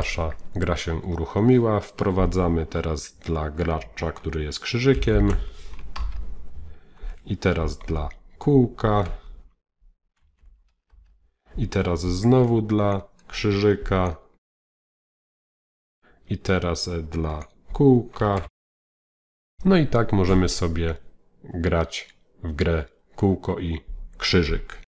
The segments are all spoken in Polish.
Nasza gra się uruchomiła. Wprowadzamy teraz dla gracza, który jest krzyżykiem. I teraz dla kółka. I teraz znowu dla krzyżyka. I teraz dla kółka. No i tak możemy sobie grać w grę kółko i krzyżyk.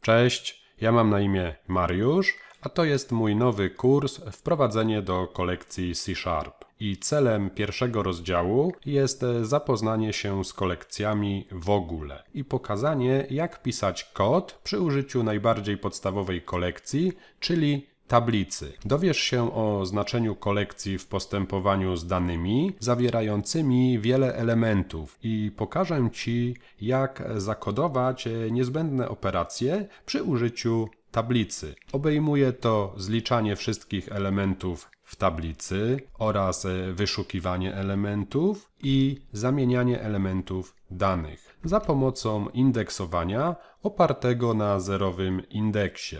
Cześć, ja mam na imię Mariusz a to jest mój nowy kurs Wprowadzenie do kolekcji C Sharp. I celem pierwszego rozdziału jest zapoznanie się z kolekcjami w ogóle i pokazanie, jak pisać kod przy użyciu najbardziej podstawowej kolekcji, czyli tablicy. Dowiesz się o znaczeniu kolekcji w postępowaniu z danymi zawierającymi wiele elementów i pokażę Ci, jak zakodować niezbędne operacje przy użyciu tablicy. Obejmuje to zliczanie wszystkich elementów w tablicy oraz e, wyszukiwanie elementów i zamienianie elementów danych za pomocą indeksowania opartego na zerowym indeksie.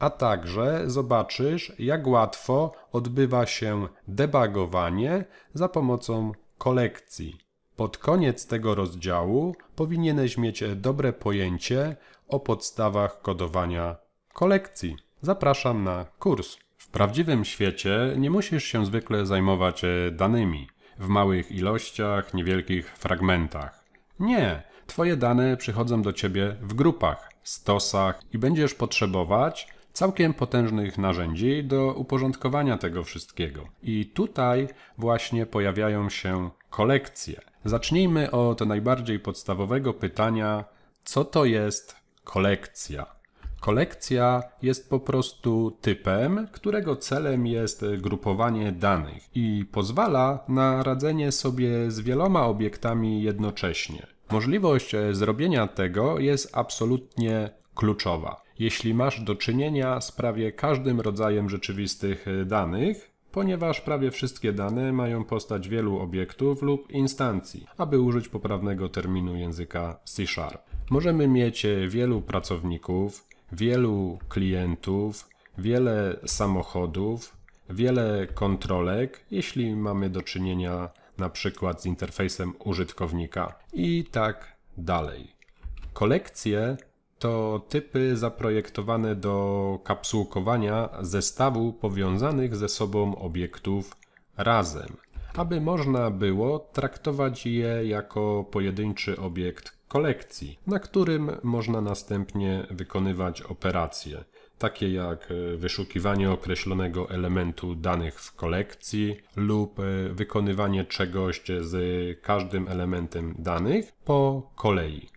A także zobaczysz, jak łatwo odbywa się debugowanie za pomocą kolekcji. Pod koniec tego rozdziału powinieneś mieć dobre pojęcie o podstawach kodowania kolekcji. Zapraszam na kurs. W prawdziwym świecie nie musisz się zwykle zajmować e, danymi w małych ilościach, niewielkich fragmentach. Nie, Twoje dane przychodzą do Ciebie w grupach, stosach i będziesz potrzebować całkiem potężnych narzędzi do uporządkowania tego wszystkiego. I tutaj właśnie pojawiają się kolekcje. Zacznijmy od najbardziej podstawowego pytania: co to jest kolekcja? Kolekcja jest po prostu typem, którego celem jest grupowanie danych i pozwala na radzenie sobie z wieloma obiektami jednocześnie. Możliwość e, zrobienia tego jest absolutnie kluczowa. Jeśli masz do czynienia z prawie każdym rodzajem rzeczywistych e, danych, ponieważ prawie wszystkie dane mają postać wielu obiektów lub instancji, aby użyć poprawnego terminu języka C-Sharp. Możemy mieć e, wielu pracowników, wielu klientów, wiele samochodów, wiele kontrolek, jeśli mamy do czynienia na przykład z interfejsem użytkownika i tak dalej. Kolekcje to typy zaprojektowane do kapsułkowania zestawu powiązanych ze sobą obiektów razem, aby można było traktować je jako pojedynczy obiekt kolekcji, na którym można następnie wykonywać operacje, takie jak e, wyszukiwanie określonego elementu danych w kolekcji lub e, wykonywanie czegoś z każdym elementem danych po kolei.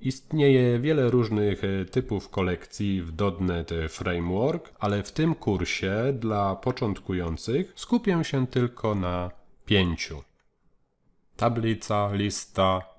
Istnieje wiele różnych e, typów kolekcji w .NET Framework, ale w tym kursie dla początkujących skupię się tylko na pięciu. Tablica, lista,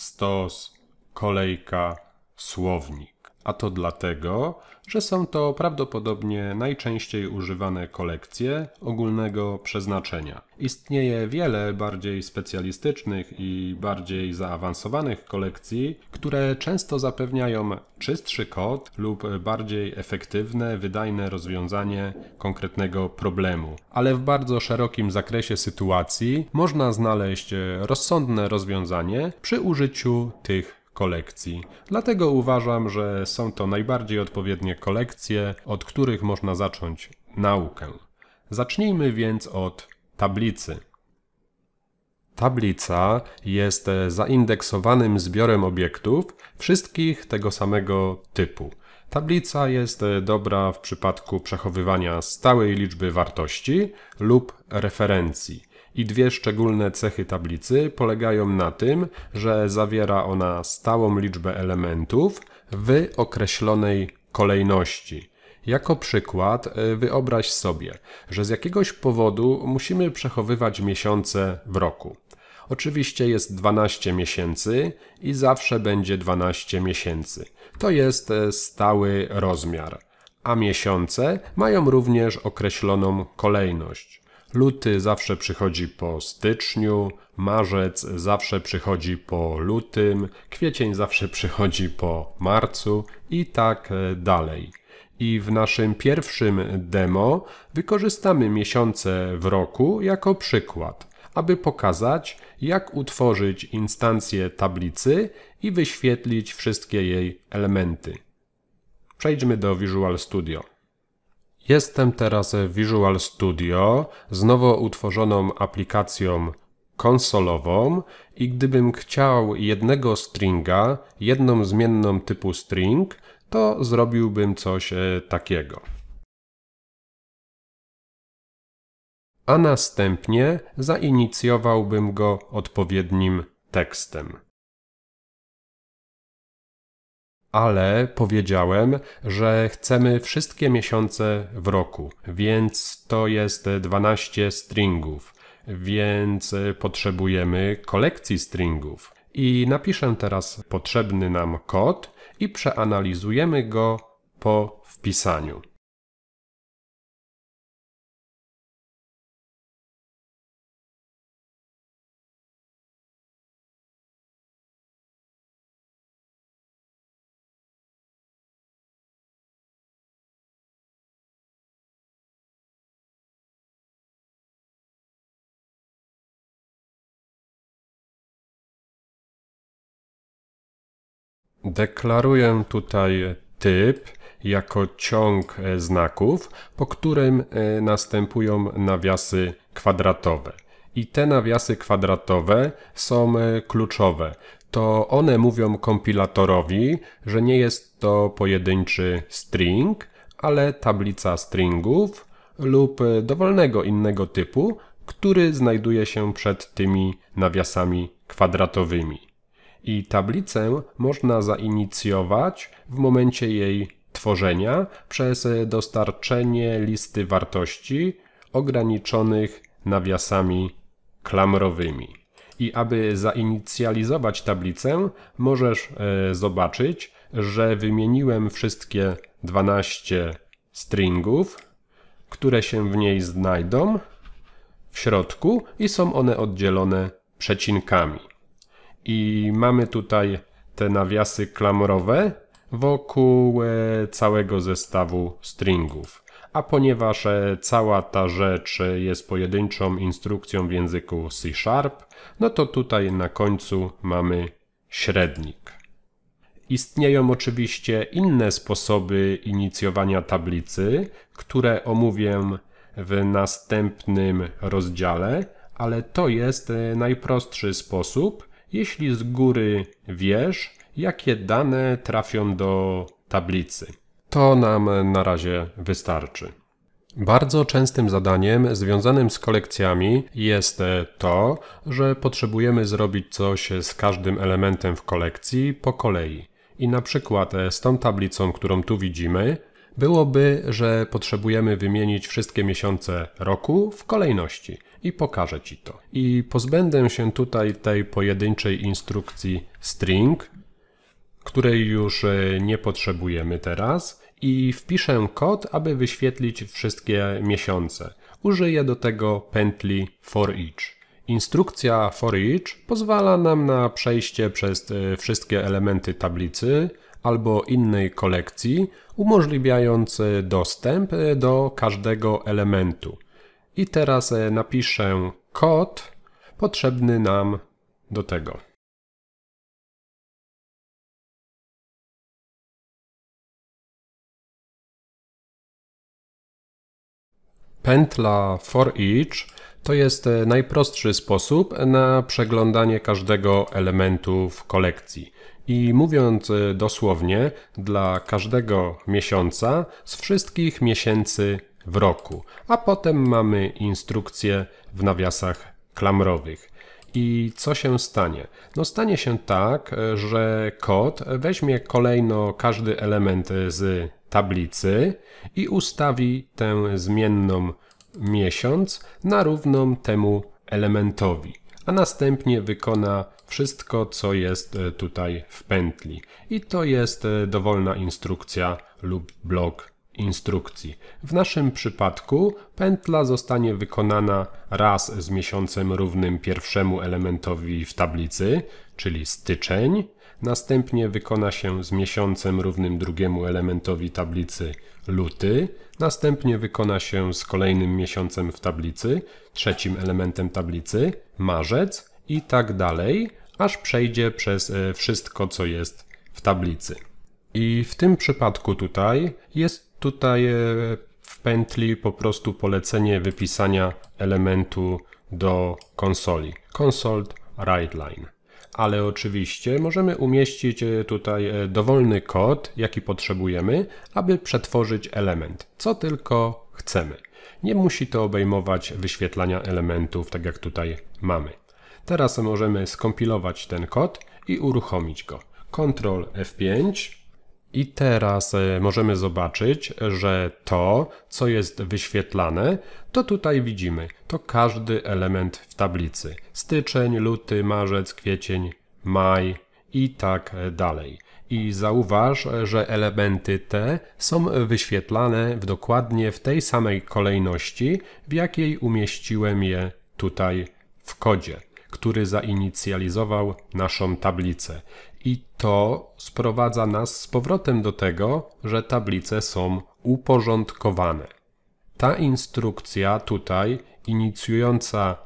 stos, kolejka, słownik. A to dlatego, że są to prawdopodobnie najczęściej używane kolekcje ogólnego przeznaczenia. Istnieje wiele bardziej specjalistycznych i bardziej zaawansowanych kolekcji, które często zapewniają czystszy kod lub bardziej efektywne, wydajne rozwiązanie konkretnego problemu. Ale w bardzo szerokim zakresie sytuacji można znaleźć rozsądne rozwiązanie przy użyciu tych kolekcji. Dlatego uważam, że są to najbardziej odpowiednie kolekcje, od których można zacząć naukę. Zacznijmy więc od tablicy. Tablica jest zaindeksowanym zbiorem obiektów wszystkich tego samego typu. Tablica jest dobra w przypadku przechowywania stałej liczby wartości lub referencji i dwie szczególne cechy tablicy polegają na tym, że zawiera ona stałą liczbę elementów w określonej kolejności. Jako przykład y, wyobraź sobie, że z jakiegoś powodu musimy przechowywać miesiące w roku. Oczywiście jest 12 miesięcy i zawsze będzie 12 miesięcy. To jest y, stały rozmiar. A miesiące mają również określoną kolejność. Luty zawsze przychodzi po styczniu, marzec zawsze przychodzi po lutym, kwiecień zawsze przychodzi po marcu i tak e, dalej. I w naszym pierwszym demo wykorzystamy miesiące w roku jako przykład, aby pokazać, jak utworzyć instancję tablicy i wyświetlić wszystkie jej elementy. Przejdźmy do Visual Studio. Jestem teraz w Visual Studio z nowo utworzoną aplikacją konsolową i gdybym chciał jednego stringa, jedną zmienną typu string, to zrobiłbym coś e, takiego. A następnie zainicjowałbym go odpowiednim tekstem ale powiedziałem, że chcemy wszystkie miesiące w roku, więc to jest 12 stringów, więc potrzebujemy kolekcji stringów. I napiszę teraz potrzebny nam kod i przeanalizujemy go po wpisaniu. Deklaruję tutaj typ jako ciąg e, znaków, po którym e, następują nawiasy kwadratowe. I te nawiasy kwadratowe są e, kluczowe. To one mówią kompilatorowi, że nie jest to pojedynczy string, ale tablica stringów lub dowolnego innego typu, który znajduje się przed tymi nawiasami kwadratowymi i tablicę można zainicjować w momencie jej tworzenia przez dostarczenie listy wartości ograniczonych nawiasami klamrowymi. I aby zainicjalizować tablicę, możesz e, zobaczyć, że wymieniłem wszystkie 12 stringów, które się w niej znajdą w środku i są one oddzielone przecinkami i mamy tutaj te nawiasy klamorowe wokół e, całego zestawu stringów. A ponieważ e, cała ta rzecz e, jest pojedynczą instrukcją w języku C Sharp, no to tutaj na końcu mamy średnik. Istnieją oczywiście inne sposoby inicjowania tablicy, które omówię w następnym rozdziale, ale to jest najprostszy sposób, jeśli z góry wiesz, jakie dane trafią do tablicy. To nam na razie wystarczy. Bardzo częstym zadaniem związanym z kolekcjami jest to, że potrzebujemy zrobić coś z każdym elementem w kolekcji po kolei. I na przykład z tą tablicą, którą tu widzimy, byłoby, że potrzebujemy wymienić wszystkie miesiące roku w kolejności – i pokażę Ci to. I pozbędę się tutaj tej pojedynczej instrukcji string, której już e, nie potrzebujemy teraz i wpiszę kod, aby wyświetlić wszystkie miesiące. Użyję do tego pętli for each. Instrukcja for each pozwala nam na przejście przez e, wszystkie elementy tablicy albo innej kolekcji, umożliwiając e, dostęp do każdego elementu. I teraz e, napiszę kod potrzebny nam do tego. Pętla for each to jest e, najprostszy sposób na przeglądanie każdego elementu w kolekcji. I mówiąc e, dosłownie, dla każdego miesiąca z wszystkich miesięcy w roku, a potem mamy instrukcję w nawiasach klamrowych. I co się stanie? No stanie się tak, że kod weźmie kolejno każdy element z tablicy i ustawi tę zmienną miesiąc na równą temu elementowi, a następnie wykona wszystko, co jest e, tutaj w pętli. I to jest e, dowolna instrukcja lub blok instrukcji. W naszym przypadku pętla zostanie wykonana raz z miesiącem równym pierwszemu elementowi w tablicy, czyli styczeń, następnie wykona się z miesiącem równym drugiemu elementowi tablicy luty, następnie wykona się z kolejnym miesiącem w tablicy, trzecim elementem tablicy marzec i tak dalej, aż przejdzie przez e, wszystko co jest w tablicy. I w tym przypadku tutaj jest Tutaj e, w pętli po prostu polecenie wypisania elementu do konsoli. Consult write line. Ale oczywiście możemy umieścić e, tutaj e, dowolny kod, jaki potrzebujemy, aby przetworzyć element, co tylko chcemy. Nie musi to obejmować wyświetlania elementów, tak jak tutaj mamy. Teraz możemy skompilować ten kod i uruchomić go. Ctrl F5 i teraz e, możemy zobaczyć, że to, co jest wyświetlane, to tutaj widzimy, to każdy element w tablicy. Styczeń, luty, marzec, kwiecień, maj i tak dalej. I zauważ, że elementy te są wyświetlane w dokładnie w tej samej kolejności, w jakiej umieściłem je tutaj w kodzie który zainicjalizował naszą tablicę. I to sprowadza nas z powrotem do tego, że tablice są uporządkowane. Ta instrukcja tutaj, inicjująca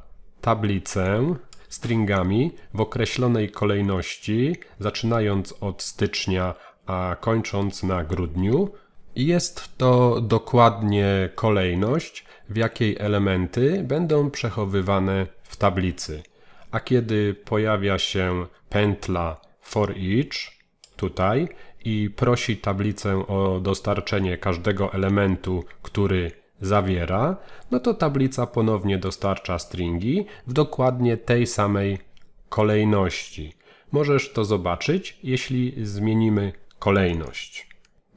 tablicę stringami w określonej kolejności, zaczynając od stycznia, a kończąc na grudniu, jest to dokładnie kolejność, w jakiej elementy będą przechowywane w tablicy. A kiedy pojawia się pętla for each tutaj i prosi tablicę o dostarczenie każdego elementu, który zawiera, no to tablica ponownie dostarcza stringi w dokładnie tej samej kolejności. Możesz to zobaczyć, jeśli zmienimy kolejność.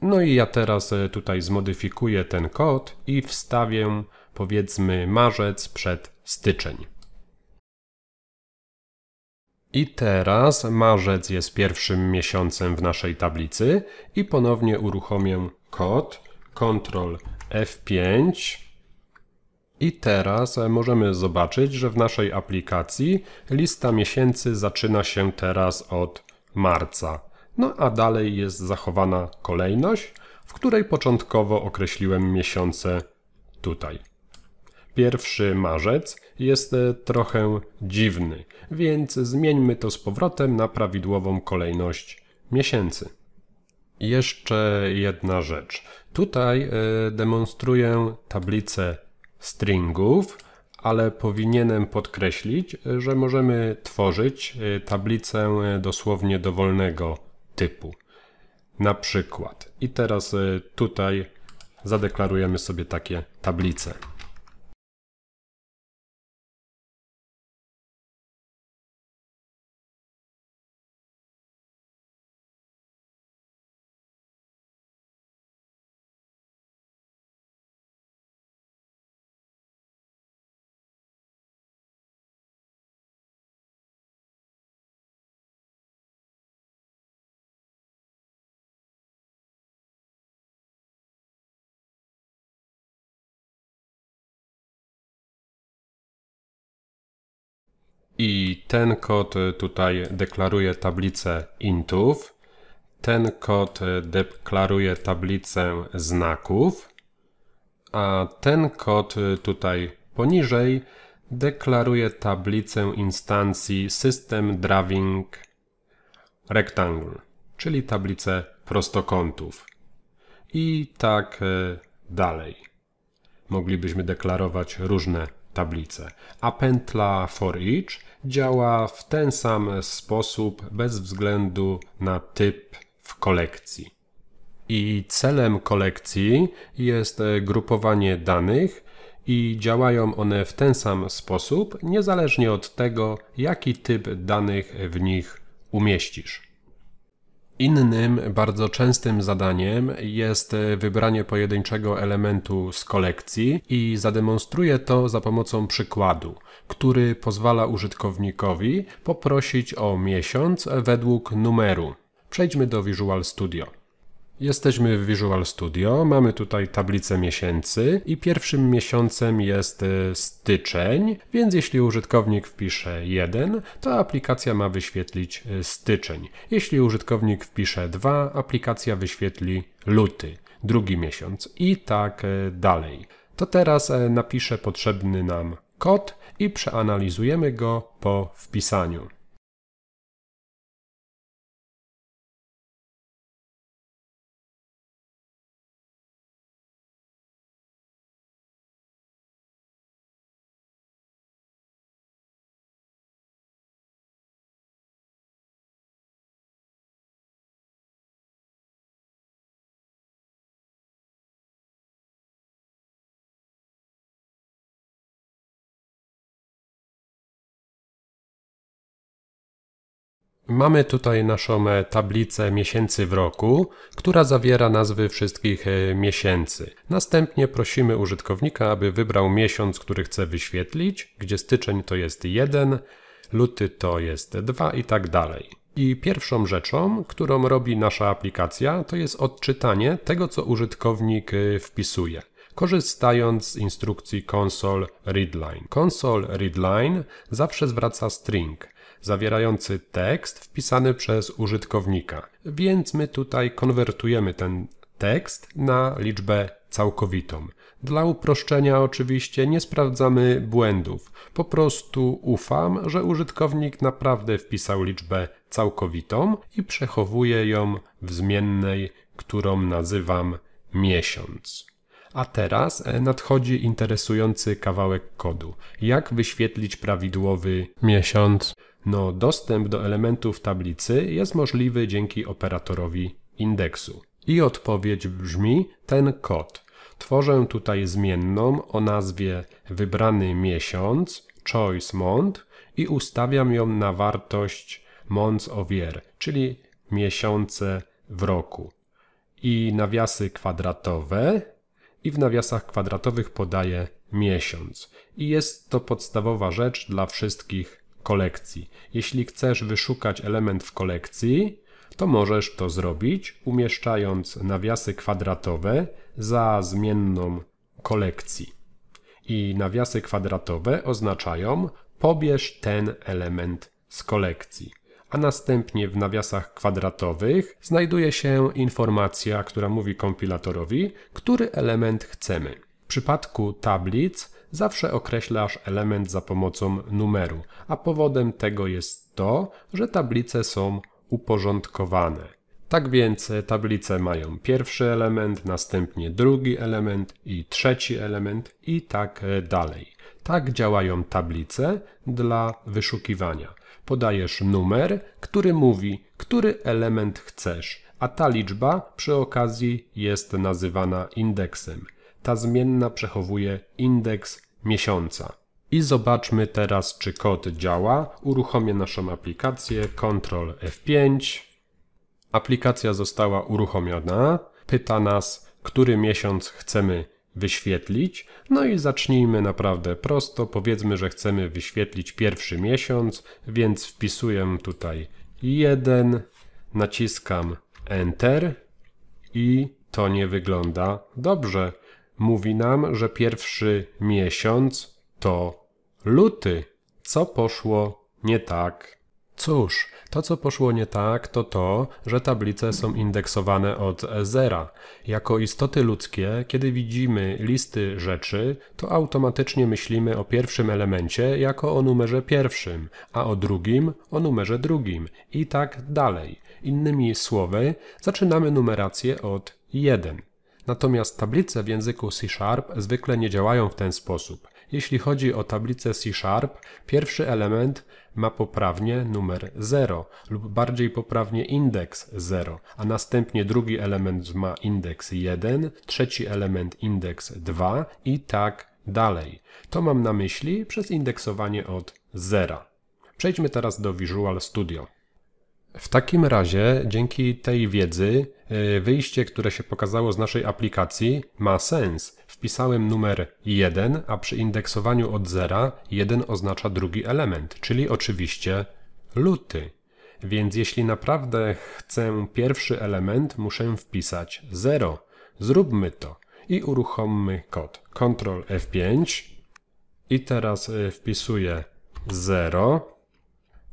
No i ja teraz e, tutaj zmodyfikuję ten kod i wstawię powiedzmy marzec przed styczeń. I teraz marzec jest pierwszym miesiącem w naszej tablicy i ponownie uruchomię kod Ctrl F5. I teraz możemy zobaczyć, że w naszej aplikacji lista miesięcy zaczyna się teraz od marca. No a dalej jest zachowana kolejność, w której początkowo określiłem miesiące tutaj. Pierwszy marzec, jest e, trochę dziwny, więc zmieńmy to z powrotem na prawidłową kolejność miesięcy. Jeszcze jedna rzecz. Tutaj e, demonstruję tablicę stringów, ale powinienem podkreślić, że możemy tworzyć e, tablicę dosłownie dowolnego typu. Na przykład, i teraz tutaj zadeklarujemy sobie takie tablice. I ten kod tutaj deklaruje tablicę intów, ten kod deklaruje tablicę znaków, a ten kod tutaj poniżej deklaruje tablicę instancji System Driving Rectangle, czyli tablicę prostokątów. I tak e, dalej. Moglibyśmy deklarować różne tablice. A pętla for each działa w ten sam sposób bez względu na typ w kolekcji. I celem kolekcji jest e, grupowanie danych i działają one w ten sam sposób, niezależnie od tego, jaki typ danych w nich umieścisz. Innym bardzo częstym zadaniem jest wybranie pojedynczego elementu z kolekcji i zademonstruję to za pomocą przykładu, który pozwala użytkownikowi poprosić o miesiąc według numeru. Przejdźmy do Visual Studio. Jesteśmy w Visual Studio, mamy tutaj tablicę miesięcy i pierwszym miesiącem jest e, styczeń, więc jeśli użytkownik wpisze 1, to aplikacja ma wyświetlić e, styczeń. Jeśli użytkownik wpisze 2, aplikacja wyświetli luty, drugi miesiąc i tak e, dalej. To teraz napiszę potrzebny nam kod i przeanalizujemy go po wpisaniu. Mamy tutaj naszą e, tablicę miesięcy w roku, która zawiera nazwy wszystkich e, miesięcy. Następnie prosimy użytkownika, aby wybrał miesiąc, który chce wyświetlić, gdzie styczeń to jest 1, luty to jest 2 i tak dalej. I pierwszą rzeczą, którą robi nasza aplikacja, to jest odczytanie tego, co użytkownik e, wpisuje korzystając z instrukcji console readline. Console readline zawsze zwraca string, zawierający tekst wpisany przez użytkownika, więc my tutaj konwertujemy ten tekst na liczbę całkowitą. Dla uproszczenia oczywiście nie sprawdzamy błędów. Po prostu ufam, że użytkownik naprawdę wpisał liczbę całkowitą i przechowuję ją w zmiennej, którą nazywam miesiąc. A teraz e, nadchodzi interesujący kawałek kodu. Jak wyświetlić prawidłowy miesiąc? No, dostęp do elementów tablicy jest możliwy dzięki operatorowi indeksu. I odpowiedź brzmi ten kod. Tworzę tutaj zmienną o nazwie wybrany miesiąc, choice month i ustawiam ją na wartość months of year, czyli miesiące w roku. I nawiasy kwadratowe i w nawiasach kwadratowych podaję miesiąc. I jest to podstawowa rzecz dla wszystkich kolekcji. Jeśli chcesz wyszukać element w kolekcji, to możesz to zrobić umieszczając nawiasy kwadratowe za zmienną kolekcji. I nawiasy kwadratowe oznaczają pobierz ten element z kolekcji. A następnie w nawiasach kwadratowych znajduje się informacja, która mówi kompilatorowi, który element chcemy. W przypadku tablic zawsze określasz element za pomocą numeru, a powodem tego jest to, że tablice są uporządkowane. Tak więc tablice mają pierwszy element, następnie drugi element i trzeci element i tak e, dalej. Tak działają tablice dla wyszukiwania. Podajesz numer, który mówi, który element chcesz, a ta liczba przy okazji jest nazywana indeksem ta zmienna przechowuje indeks miesiąca. I zobaczmy teraz, czy kod działa. Uruchomię naszą aplikację, Ctrl F5. Aplikacja została uruchomiona. Pyta nas, który miesiąc chcemy wyświetlić. No i zacznijmy naprawdę prosto. Powiedzmy, że chcemy wyświetlić pierwszy miesiąc, więc wpisuję tutaj 1, naciskam Enter i to nie wygląda dobrze mówi nam, że pierwszy miesiąc to luty. Co poszło nie tak? Cóż, to co poszło nie tak, to to, że tablice są indeksowane od zera. Jako istoty ludzkie, kiedy widzimy listy rzeczy, to automatycznie myślimy o pierwszym elemencie jako o numerze pierwszym, a o drugim o numerze drugim i tak dalej. Innymi słowy, zaczynamy numerację od 1. Natomiast tablice w języku C Sharp zwykle nie działają w ten sposób. Jeśli chodzi o tablicę C Sharp, pierwszy element ma poprawnie numer 0 lub bardziej poprawnie indeks 0, a następnie drugi element ma indeks 1, trzeci element indeks 2 i tak dalej. To mam na myśli przez indeksowanie od zera. Przejdźmy teraz do Visual Studio. W takim razie dzięki tej wiedzy e, wyjście, które się pokazało z naszej aplikacji ma sens. Wpisałem numer 1, a przy indeksowaniu od zera 1 oznacza drugi element, czyli oczywiście luty. Więc jeśli naprawdę chcę pierwszy element, muszę wpisać 0. Zróbmy to i uruchommy kod. Ctrl F5 i teraz e, wpisuję 0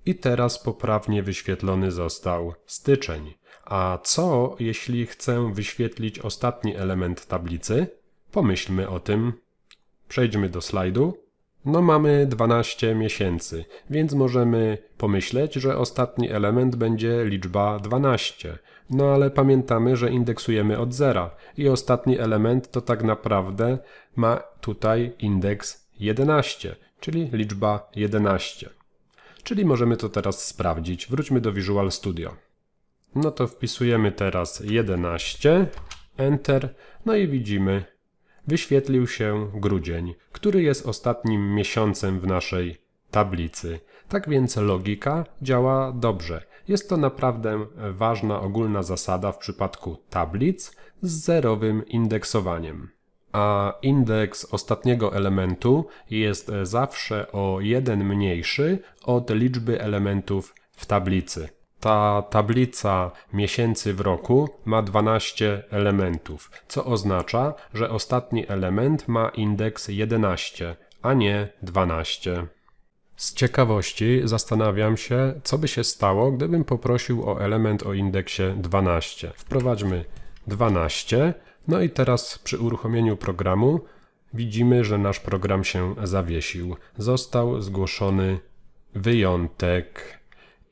i teraz poprawnie wyświetlony został styczeń. A co, jeśli chcę wyświetlić ostatni element tablicy? Pomyślmy o tym. Przejdźmy do slajdu. No mamy 12 miesięcy, więc możemy pomyśleć, że ostatni element będzie liczba 12. No ale pamiętamy, że indeksujemy od zera i ostatni element to tak naprawdę ma tutaj indeks 11, czyli liczba 11 czyli możemy to teraz sprawdzić. Wróćmy do Visual Studio. No to wpisujemy teraz 11, Enter, no i widzimy, wyświetlił się grudzień, który jest ostatnim miesiącem w naszej tablicy. Tak więc logika działa dobrze. Jest to naprawdę ważna ogólna zasada w przypadku tablic z zerowym indeksowaniem a indeks ostatniego elementu jest zawsze o 1 mniejszy od liczby elementów w tablicy. Ta tablica miesięcy w roku ma 12 elementów, co oznacza, że ostatni element ma indeks 11, a nie 12. Z ciekawości zastanawiam się, co by się stało, gdybym poprosił o element o indeksie 12. Wprowadźmy 12 no i teraz przy uruchomieniu programu widzimy, że nasz program się zawiesił. Został zgłoszony wyjątek.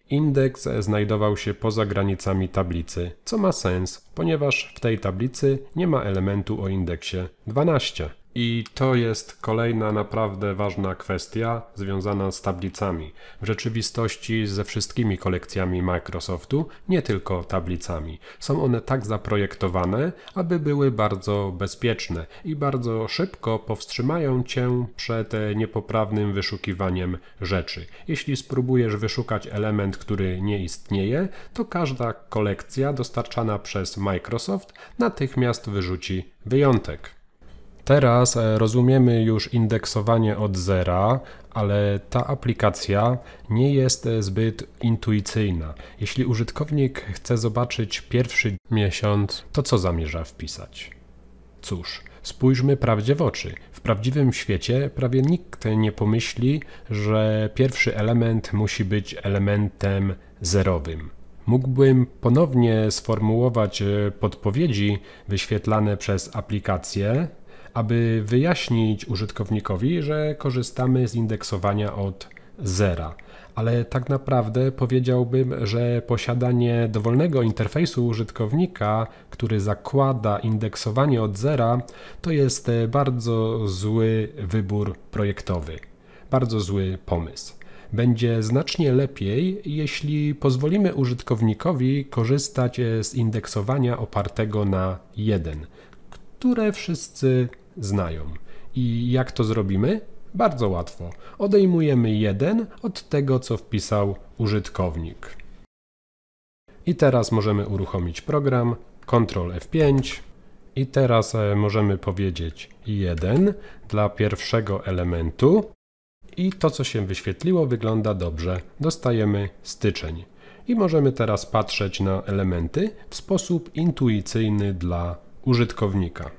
Indeks znajdował się poza granicami tablicy, co ma sens, ponieważ w tej tablicy nie ma elementu o indeksie 12. I to jest kolejna naprawdę ważna kwestia związana z tablicami. W rzeczywistości ze wszystkimi kolekcjami Microsoftu, nie tylko tablicami. Są one tak zaprojektowane, aby były bardzo bezpieczne i bardzo szybko powstrzymają cię przed e, niepoprawnym wyszukiwaniem rzeczy. Jeśli spróbujesz wyszukać element, który nie istnieje, to każda kolekcja dostarczana przez Microsoft natychmiast wyrzuci wyjątek. Teraz e, rozumiemy już indeksowanie od zera, ale ta aplikacja nie jest e, zbyt intuicyjna. Jeśli użytkownik chce zobaczyć pierwszy miesiąc, to co zamierza wpisać? Cóż, spójrzmy prawdzie w oczy. W prawdziwym świecie prawie nikt nie pomyśli, że pierwszy element musi być elementem zerowym. Mógłbym ponownie sformułować e, podpowiedzi wyświetlane przez aplikację, aby wyjaśnić użytkownikowi, że korzystamy z indeksowania od zera. Ale tak naprawdę powiedziałbym, że posiadanie dowolnego interfejsu użytkownika, który zakłada indeksowanie od zera, to jest bardzo zły wybór projektowy, bardzo zły pomysł będzie znacznie lepiej, jeśli pozwolimy użytkownikowi korzystać z indeksowania opartego na 1, które wszyscy znają. I jak to zrobimy? Bardzo łatwo. Odejmujemy jeden od tego, co wpisał użytkownik. I teraz możemy uruchomić program Ctrl F5 i teraz e, możemy powiedzieć 1 dla pierwszego elementu i to, co się wyświetliło, wygląda dobrze. Dostajemy styczeń. I możemy teraz patrzeć na elementy w sposób intuicyjny dla użytkownika.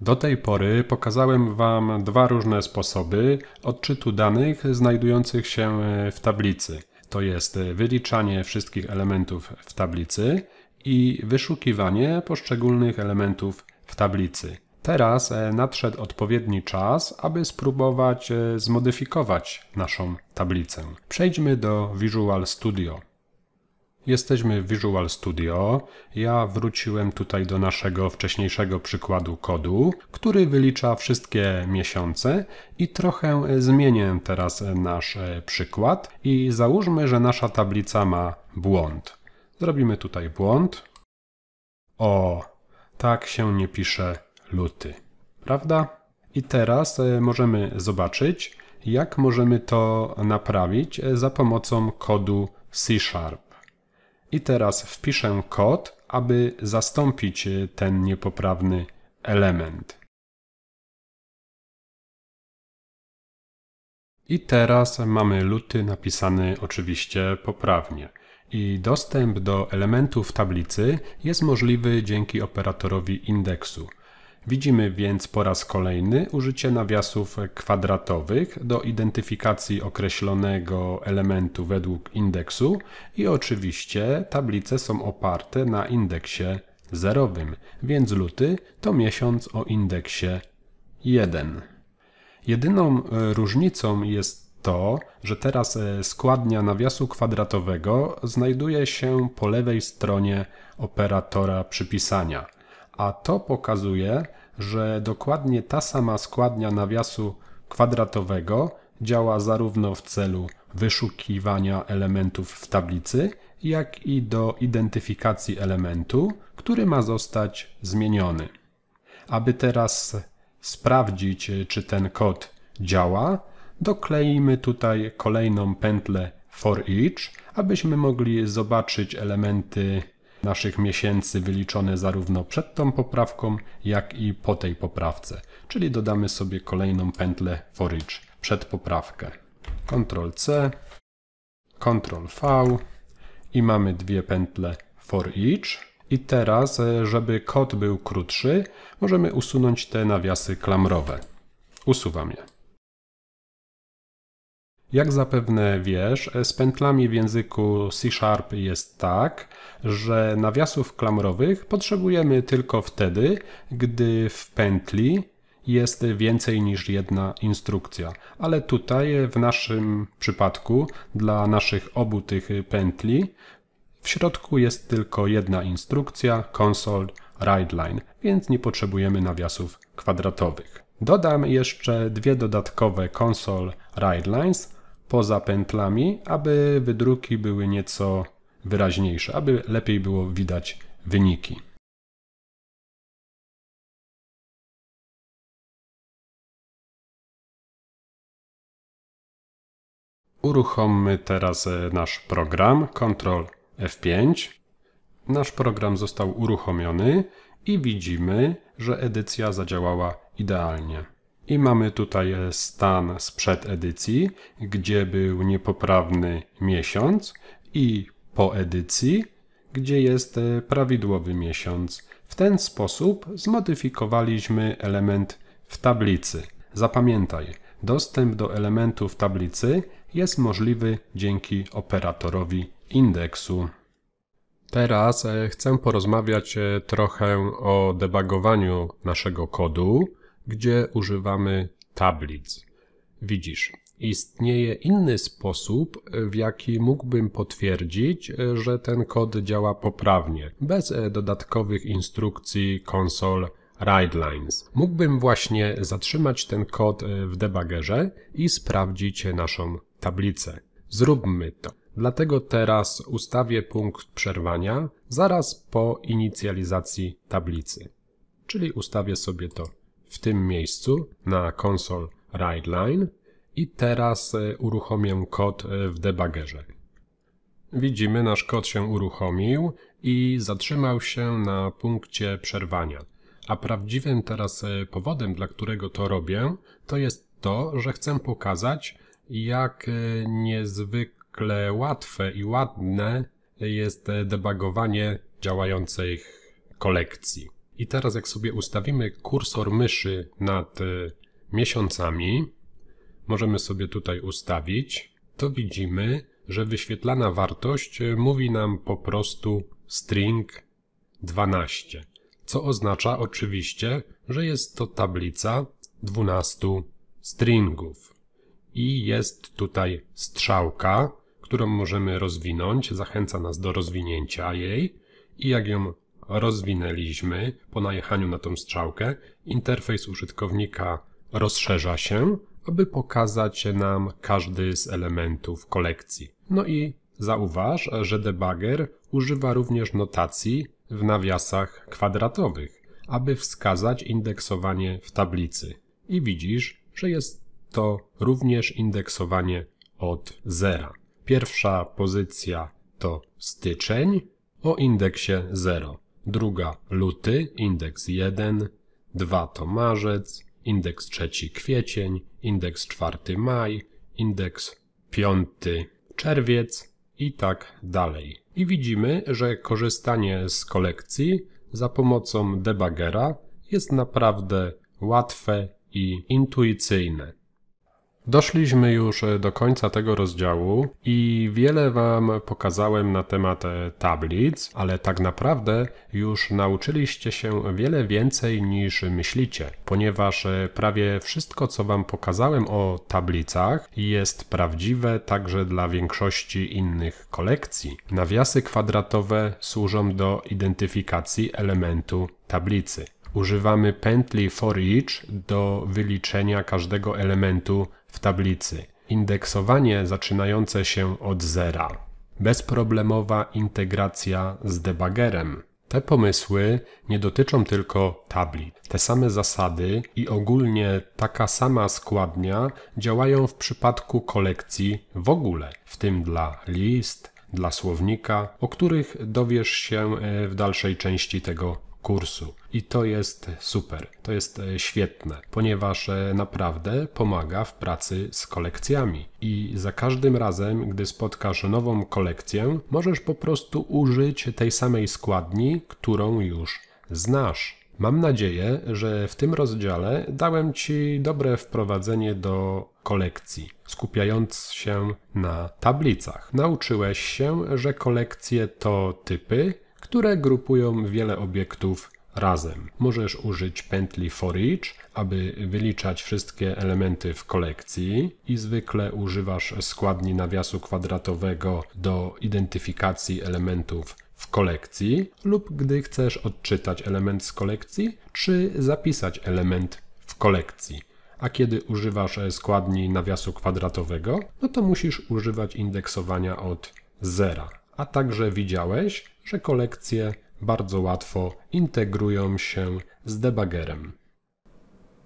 Do tej pory pokazałem Wam dwa różne sposoby odczytu danych znajdujących się w tablicy. To jest wyliczanie wszystkich elementów w tablicy i wyszukiwanie poszczególnych elementów w tablicy. Teraz e, nadszedł odpowiedni czas, aby spróbować e, zmodyfikować naszą tablicę. Przejdźmy do Visual Studio. Jesteśmy w Visual Studio. Ja wróciłem tutaj do naszego wcześniejszego przykładu kodu, który wylicza wszystkie miesiące i trochę e, zmienię teraz e, nasz e, przykład i załóżmy, że nasza tablica ma błąd. Zrobimy tutaj błąd. O, tak się nie pisze luty, prawda? I teraz możemy zobaczyć, jak możemy to naprawić za pomocą kodu C Sharp. I teraz wpiszę kod, aby zastąpić y, ten niepoprawny element. I teraz mamy luty napisany oczywiście poprawnie. I dostęp do elementów tablicy jest możliwy dzięki operatorowi indeksu. Widzimy więc po raz kolejny użycie nawiasów kwadratowych do identyfikacji określonego elementu według indeksu i oczywiście tablice są oparte na indeksie zerowym, więc luty to miesiąc o indeksie 1. Jedyną e, różnicą jest to, że teraz e, składnia nawiasu kwadratowego znajduje się po lewej stronie operatora przypisania – a to pokazuje, że dokładnie ta sama składnia nawiasu kwadratowego działa zarówno w celu wyszukiwania elementów w tablicy, jak i do identyfikacji elementu, który ma zostać zmieniony. Aby teraz sprawdzić, czy ten kod działa, dokleimy tutaj kolejną pętlę for each, abyśmy mogli zobaczyć elementy naszych miesięcy wyliczone zarówno przed tą poprawką, jak i po tej poprawce. Czyli dodamy sobie kolejną pętlę for each przed poprawkę. Ctrl C, Ctrl V i mamy dwie pętle for each. I teraz, e, żeby kod był krótszy, możemy usunąć te nawiasy klamrowe. Usuwam je. Jak zapewne wiesz, z pętlami w języku C-Sharp jest tak, że nawiasów klamrowych potrzebujemy tylko wtedy, gdy w pętli jest więcej niż jedna instrukcja. Ale tutaj w naszym przypadku dla naszych obu tych pętli w środku jest tylko jedna instrukcja console writeline, więc nie potrzebujemy nawiasów kwadratowych. Dodam jeszcze dwie dodatkowe console writelines poza pętlami, aby wydruki były nieco wyraźniejsze, aby lepiej było widać wyniki. Uruchommy teraz e, nasz program Ctrl F5. Nasz program został uruchomiony i widzimy, że edycja zadziałała idealnie. I mamy tutaj e, stan sprzed edycji, gdzie był niepoprawny miesiąc i po edycji, gdzie jest e, prawidłowy miesiąc. W ten sposób zmodyfikowaliśmy element w tablicy. Zapamiętaj, dostęp do elementów tablicy jest możliwy dzięki operatorowi indeksu. Teraz e, chcę porozmawiać trochę o debugowaniu naszego kodu gdzie używamy tablic. Widzisz, istnieje inny sposób, w jaki mógłbym potwierdzić, że ten kod działa poprawnie, bez e, dodatkowych instrukcji konsol Ridelines. Mógłbym właśnie zatrzymać ten kod e, w debugerze i sprawdzić naszą tablicę. Zróbmy to. Dlatego teraz ustawię punkt przerwania zaraz po inicjalizacji tablicy. Czyli ustawię sobie to w tym miejscu na konsol Rideline i teraz e, uruchomię kod e, w debuggerze. Widzimy, nasz kod się uruchomił i zatrzymał się na punkcie przerwania. A prawdziwym teraz e, powodem, dla którego to robię, to jest to, że chcę pokazać, jak niezwykle łatwe i ładne jest debugowanie działających kolekcji. I teraz jak sobie ustawimy kursor myszy nad e, miesiącami, możemy sobie tutaj ustawić, to widzimy, że wyświetlana wartość e, mówi nam po prostu string 12, co oznacza oczywiście, że jest to tablica 12 stringów. I jest tutaj strzałka, którą możemy rozwinąć, zachęca nas do rozwinięcia jej i jak ją rozwinęliśmy po najechaniu na tą strzałkę. Interfejs użytkownika rozszerza się, aby pokazać nam każdy z elementów kolekcji. No i zauważ, że debugger używa również notacji w nawiasach kwadratowych, aby wskazać indeksowanie w tablicy. I widzisz, że jest to również indeksowanie od zera. Pierwsza pozycja to styczeń o indeksie 0 druga luty, indeks 1, 2 to marzec, indeks trzeci kwiecień, indeks czwarty maj, indeks piąty czerwiec i tak dalej. I widzimy, że korzystanie z kolekcji za pomocą debugera jest naprawdę łatwe i intuicyjne. Doszliśmy już e, do końca tego rozdziału i wiele Wam pokazałem na temat e, tablic, ale tak naprawdę już nauczyliście się wiele więcej niż myślicie, ponieważ e, prawie wszystko, co Wam pokazałem o tablicach, jest prawdziwe także dla większości innych kolekcji. Nawiasy kwadratowe służą do identyfikacji elementu tablicy. Używamy pętli for each do wyliczenia każdego elementu w tablicy. Indeksowanie zaczynające się od zera. Bezproblemowa integracja z debagerem. Te pomysły nie dotyczą tylko tablic. Te same zasady i ogólnie taka sama składnia działają w przypadku kolekcji w ogóle, w tym dla list, dla słownika, o których dowiesz się e, w dalszej części tego kursu. I to jest super, to jest e, świetne, ponieważ e, naprawdę pomaga w pracy z kolekcjami. I za każdym razem, gdy spotkasz nową kolekcję, możesz po prostu użyć tej samej składni, którą już znasz. Mam nadzieję, że w tym rozdziale dałem Ci dobre wprowadzenie do kolekcji, skupiając się na tablicach. Nauczyłeś się, że kolekcje to typy, które grupują wiele obiektów razem. Możesz użyć pętli for each, aby wyliczać wszystkie elementy w kolekcji i zwykle używasz składni nawiasu kwadratowego do identyfikacji elementów w kolekcji lub gdy chcesz odczytać element z kolekcji czy zapisać element w kolekcji. A kiedy używasz składni nawiasu kwadratowego, no to musisz używać indeksowania od zera. A także widziałeś, że kolekcje bardzo łatwo integrują się z debugerem.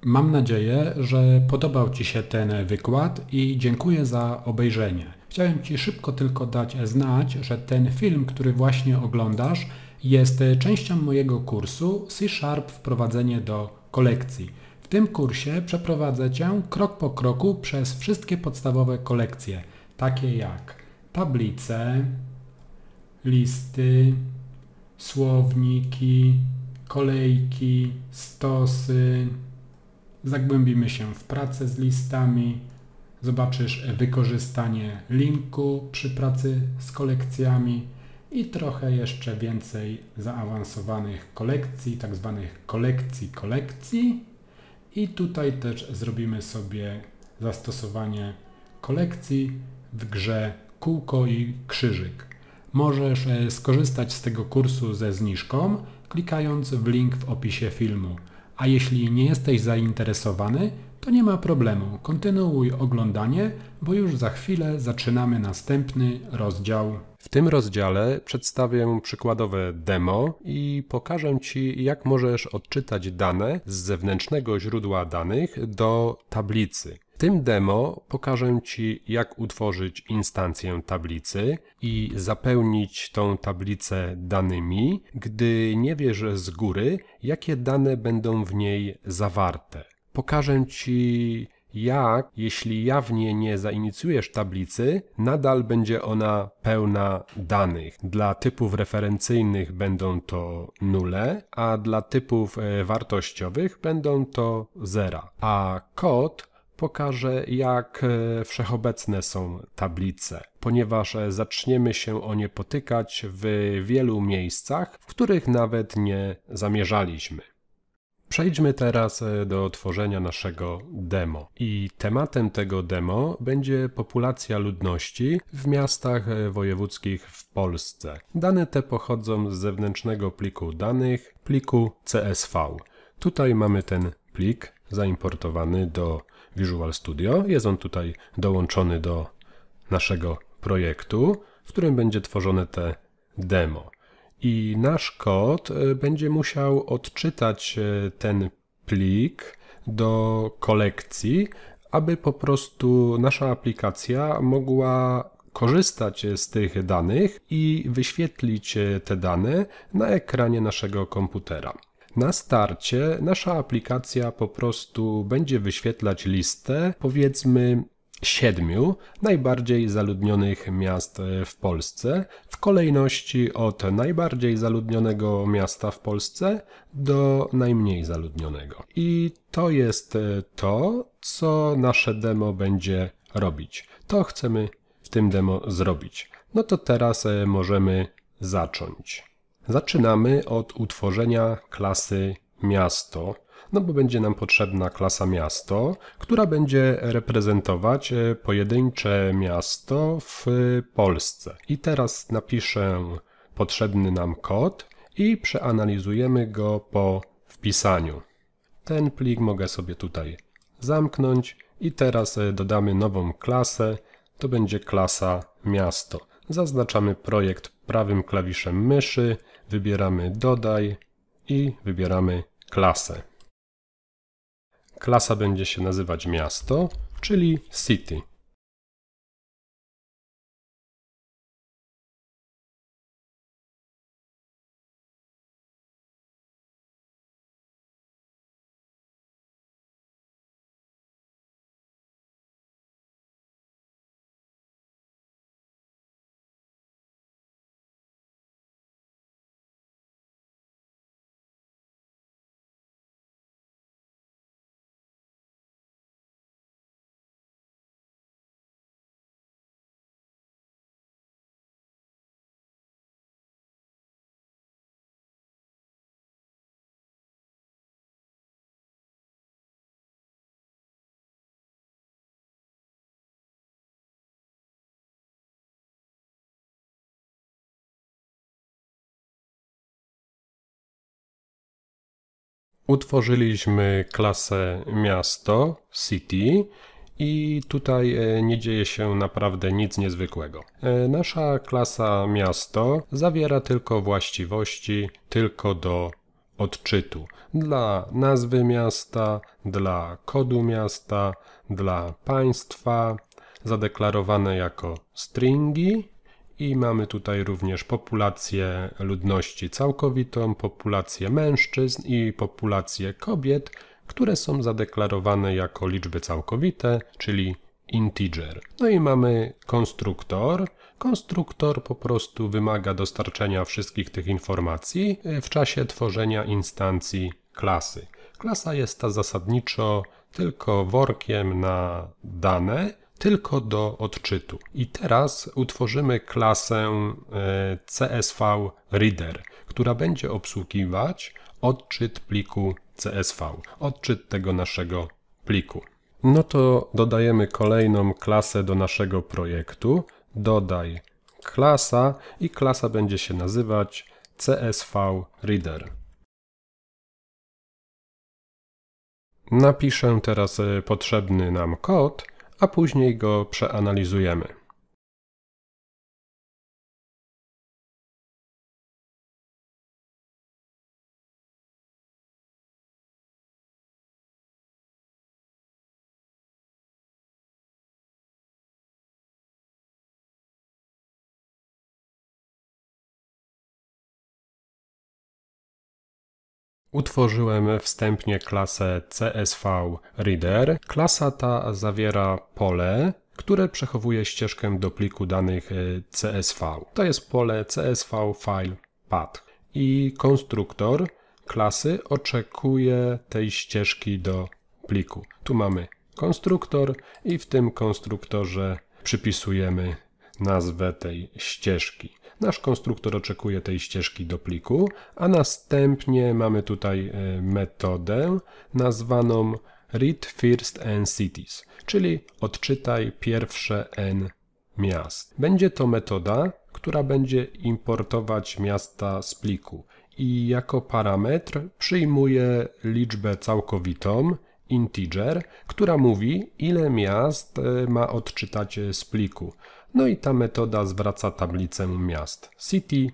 Mam nadzieję, że podobał Ci się ten wykład i dziękuję za obejrzenie. Chciałem Ci szybko tylko dać znać, że ten film, który właśnie oglądasz, jest częścią mojego kursu C-Sharp Wprowadzenie do kolekcji. W tym kursie przeprowadzę Cię krok po kroku przez wszystkie podstawowe kolekcje, takie jak tablice, listy, słowniki, kolejki, stosy. Zagłębimy się w pracę z listami. Zobaczysz wykorzystanie linku przy pracy z kolekcjami i trochę jeszcze więcej zaawansowanych kolekcji, tak zwanych kolekcji kolekcji. I tutaj też zrobimy sobie zastosowanie kolekcji w grze kółko i krzyżyk. Możesz e, skorzystać z tego kursu ze zniżką, klikając w link w opisie filmu. A jeśli nie jesteś zainteresowany, to nie ma problemu. Kontynuuj oglądanie, bo już za chwilę zaczynamy następny rozdział. W tym rozdziale przedstawię przykładowe demo i pokażę Ci, jak możesz odczytać dane z zewnętrznego źródła danych do tablicy tym demo pokażę Ci, jak utworzyć instancję tablicy i zapełnić tą tablicę danymi, gdy nie wiesz z góry, jakie dane będą w niej zawarte. Pokażę Ci, jak, jeśli jawnie nie zainicjujesz tablicy, nadal będzie ona pełna danych. Dla typów referencyjnych będą to nule, a dla typów e, wartościowych będą to zera. A kod pokażę, jak e, wszechobecne są tablice, ponieważ e, zaczniemy się o nie potykać w wielu miejscach, w których nawet nie zamierzaliśmy. Przejdźmy teraz e, do tworzenia naszego demo. I tematem tego demo będzie populacja ludności w miastach wojewódzkich w Polsce. Dane te pochodzą z zewnętrznego pliku danych, pliku CSV. Tutaj mamy ten plik zaimportowany do Visual Studio. Jest on tutaj dołączony do naszego projektu, w którym będzie tworzone te demo. I nasz kod e, będzie musiał odczytać e, ten plik do kolekcji, aby po prostu nasza aplikacja mogła korzystać z tych danych i wyświetlić e, te dane na ekranie naszego komputera. Na starcie nasza aplikacja po prostu będzie wyświetlać listę, powiedzmy siedmiu najbardziej zaludnionych miast w Polsce w kolejności od najbardziej zaludnionego miasta w Polsce do najmniej zaludnionego. I to jest to, co nasze demo będzie robić. To chcemy w tym demo zrobić. No to teraz e, możemy zacząć. Zaczynamy od utworzenia klasy miasto, no bo będzie nam potrzebna klasa miasto, która będzie reprezentować e, pojedyncze miasto w e, Polsce. I teraz napiszę potrzebny nam kod i przeanalizujemy go po wpisaniu. Ten plik mogę sobie tutaj zamknąć i teraz e, dodamy nową klasę, to będzie klasa miasto. Zaznaczamy projekt prawym klawiszem myszy, wybieramy dodaj i wybieramy klasę. Klasa będzie się nazywać miasto, czyli city. Utworzyliśmy klasę miasto, city i tutaj e, nie dzieje się naprawdę nic niezwykłego. E, nasza klasa miasto zawiera tylko właściwości tylko do odczytu dla nazwy miasta, dla kodu miasta, dla państwa, zadeklarowane jako stringi i mamy tutaj również populację ludności całkowitą, populację mężczyzn i populację kobiet, które są zadeklarowane jako liczby całkowite, czyli integer. No i mamy konstruktor. Konstruktor po prostu wymaga dostarczenia wszystkich tych informacji y, w czasie tworzenia instancji klasy. Klasa jest ta zasadniczo tylko workiem na dane, tylko do odczytu. I teraz utworzymy klasę e, CSV Reader, która będzie obsługiwać odczyt pliku CSV, odczyt tego naszego pliku. No to dodajemy kolejną klasę do naszego projektu. Dodaj klasa i klasa będzie się nazywać CSV Reader. Napiszę teraz e, potrzebny nam kod a później go przeanalizujemy. Utworzyłem wstępnie klasę CSV Reader. Klasa ta zawiera pole, które przechowuje ścieżkę do pliku danych e, CSV. To jest pole CSV File Path i konstruktor klasy oczekuje tej ścieżki do pliku. Tu mamy konstruktor i w tym konstruktorze przypisujemy nazwę tej ścieżki. Nasz konstruktor oczekuje tej ścieżki do pliku, a następnie mamy tutaj e, metodę nazwaną read first n cities, czyli odczytaj pierwsze n miast. Będzie to metoda, która będzie importować miasta z pliku i jako parametr przyjmuje liczbę całkowitą, integer, która mówi, ile miast e, ma odczytać e, z pliku. No i ta metoda zwraca tablicę miast city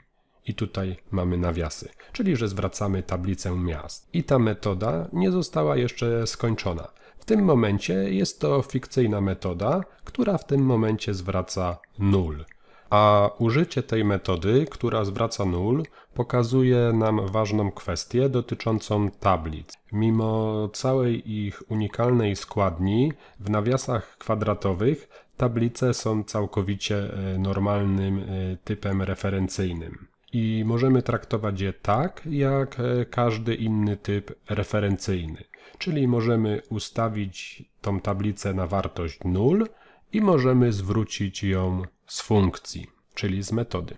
i tutaj mamy nawiasy, czyli że zwracamy tablicę miast. I ta metoda nie została jeszcze skończona. W tym momencie jest to fikcyjna metoda, która w tym momencie zwraca null. A użycie tej metody, która zwraca null, pokazuje nam ważną kwestię dotyczącą tablic. Mimo całej ich unikalnej składni, w nawiasach kwadratowych tablice są całkowicie e, normalnym e, typem referencyjnym. I możemy traktować je tak, jak e, każdy inny typ referencyjny. Czyli możemy ustawić tą tablicę na wartość 0 i możemy zwrócić ją z funkcji, czyli z metody.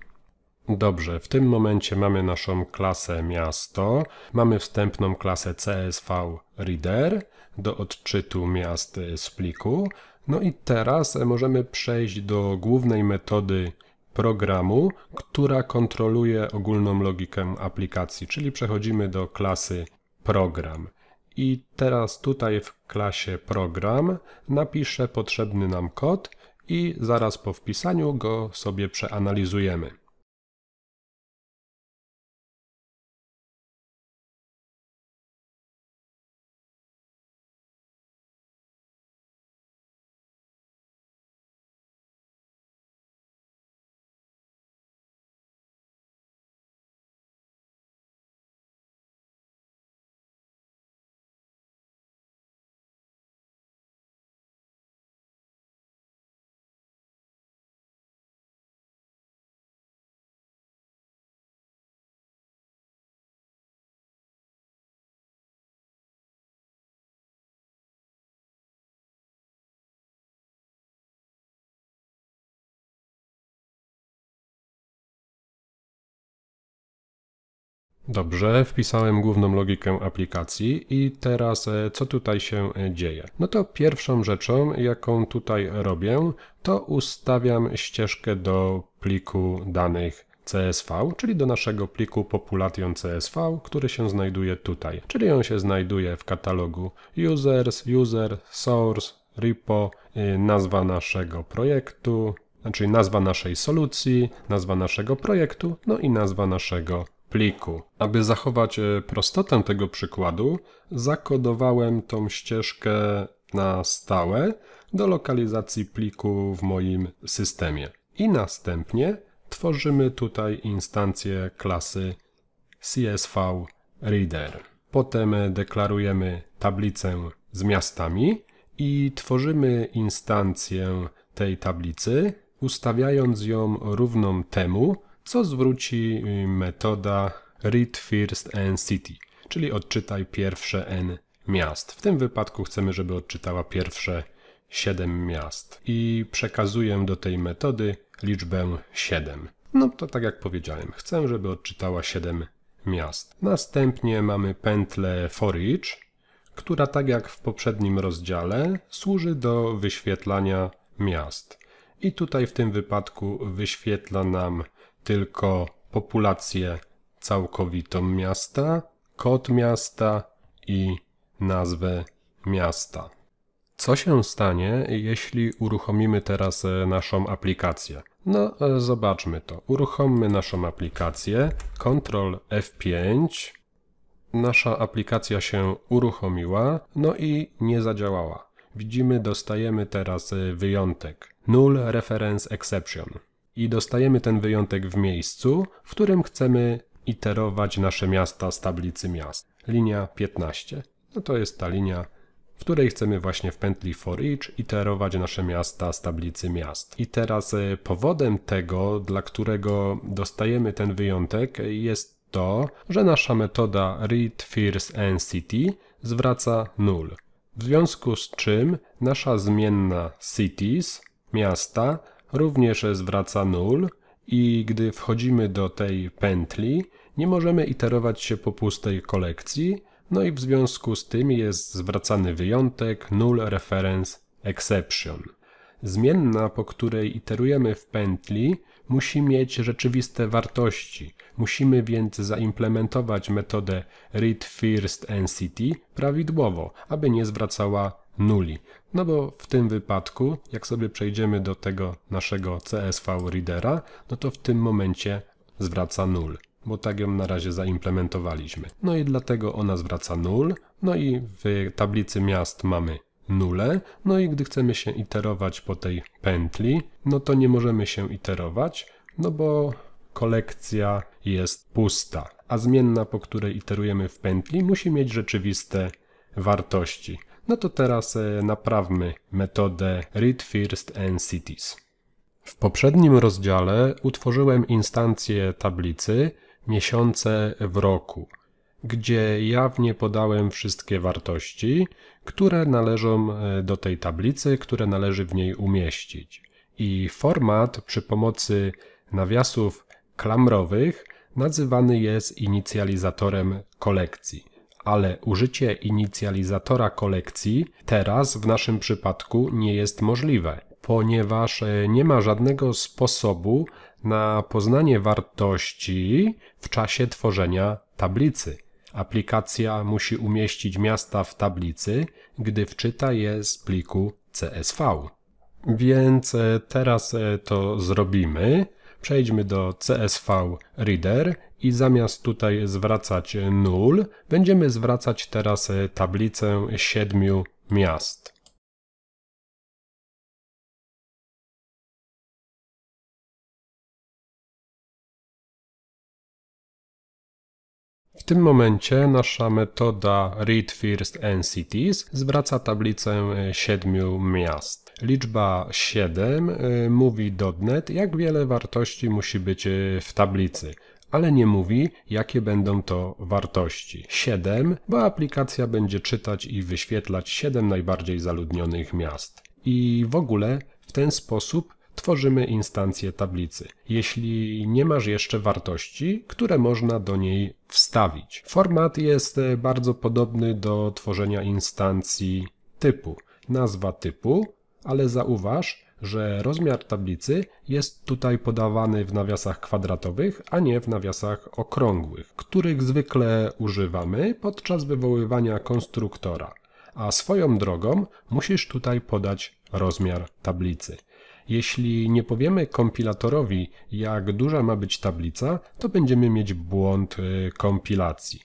Dobrze, w tym momencie mamy naszą klasę miasto, mamy wstępną klasę CSV Reader do odczytu miast z pliku. No i teraz możemy przejść do głównej metody programu, która kontroluje ogólną logikę aplikacji, czyli przechodzimy do klasy program. I teraz tutaj w klasie program napiszę potrzebny nam kod i zaraz po wpisaniu go sobie przeanalizujemy. Dobrze, wpisałem główną logikę aplikacji i teraz e, co tutaj się e, dzieje? No to pierwszą rzeczą, jaką tutaj robię, to ustawiam ścieżkę do pliku danych CSV, czyli do naszego pliku population CSV, który się znajduje tutaj. Czyli on się znajduje w katalogu users, user, source, repo, y, nazwa naszego projektu, czyli znaczy nazwa naszej solucji, nazwa naszego projektu, no i nazwa naszego pliku. Aby zachować e, prostotę tego przykładu, zakodowałem tą ścieżkę na stałe do lokalizacji pliku w moim systemie. I następnie tworzymy tutaj instancję klasy CSV Reader. Potem e, deklarujemy tablicę z miastami i tworzymy instancję tej tablicy, ustawiając ją równą temu, co zwróci y, metoda read first n city, czyli odczytaj pierwsze n miast. W tym wypadku chcemy, żeby odczytała pierwsze 7 miast i przekazuję do tej metody liczbę 7. No to tak jak powiedziałem, chcę, żeby odczytała 7 miast. Następnie mamy pętlę for each, która tak jak w poprzednim rozdziale służy do wyświetlania miast. I tutaj w tym wypadku wyświetla nam tylko populację całkowitą miasta, kod miasta i nazwę miasta. Co się stanie, jeśli uruchomimy teraz e, naszą aplikację? No, e, zobaczmy to. Uruchommy naszą aplikację. Ctrl F5. Nasza aplikacja się uruchomiła, no i nie zadziałała. Widzimy, dostajemy teraz e, wyjątek. Null reference exception i dostajemy ten wyjątek w miejscu, w którym chcemy iterować nasze miasta z tablicy miast. Linia 15. No to jest ta linia, w której chcemy właśnie w pętli for each iterować nasze miasta z tablicy miast. I teraz e, powodem tego, dla którego dostajemy ten wyjątek jest to, że nasza metoda read first city zwraca null. W związku z czym nasza zmienna cities, miasta, również zwraca nul i gdy wchodzimy do tej pętli, nie możemy iterować się po pustej kolekcji, no i w związku z tym jest zwracany wyjątek null reference exception. Zmienna, po której iterujemy w pętli, musi mieć rzeczywiste wartości. Musimy więc zaimplementować metodę read first NCT prawidłowo, aby nie zwracała nuli. No bo w tym wypadku, jak sobie przejdziemy do tego naszego CSV readera, no to w tym momencie zwraca null, bo tak ją na razie zaimplementowaliśmy. No i dlatego ona zwraca null, no i w tablicy miast mamy nulę, no i gdy chcemy się iterować po tej pętli, no to nie możemy się iterować, no bo kolekcja jest pusta, a zmienna, po której iterujemy w pętli, musi mieć rzeczywiste wartości. No to teraz e, naprawmy metodę read first and cities. W poprzednim rozdziale utworzyłem instancję tablicy miesiące w roku, gdzie jawnie podałem wszystkie wartości, które należą e, do tej tablicy, które należy w niej umieścić. I format przy pomocy nawiasów klamrowych nazywany jest inicjalizatorem kolekcji ale użycie inicjalizatora kolekcji teraz w naszym przypadku nie jest możliwe, ponieważ e, nie ma żadnego sposobu na poznanie wartości w czasie tworzenia tablicy. Aplikacja musi umieścić miasta w tablicy, gdy wczyta je z pliku CSV. Więc e, teraz e, to zrobimy. Przejdźmy do CSV Reader i zamiast tutaj zwracać 0, będziemy zwracać teraz tablicę siedmiu miast. W tym momencie nasza metoda read_first_n_cities, zwraca tablicę siedmiu miast. Liczba 7 y, mówi .NET, jak wiele wartości musi być y, w tablicy, ale nie mówi, jakie będą to wartości. 7, bo aplikacja będzie czytać i wyświetlać 7 najbardziej zaludnionych miast. I w ogóle w ten sposób tworzymy instancję tablicy, jeśli nie masz jeszcze wartości, które można do niej wstawić. Format jest y, bardzo podobny do tworzenia instancji typu. Nazwa typu, ale zauważ, że rozmiar tablicy jest tutaj podawany w nawiasach kwadratowych, a nie w nawiasach okrągłych, których zwykle używamy podczas wywoływania konstruktora, a swoją drogą musisz tutaj podać rozmiar tablicy. Jeśli nie powiemy kompilatorowi, jak duża ma być tablica, to będziemy mieć błąd y, kompilacji.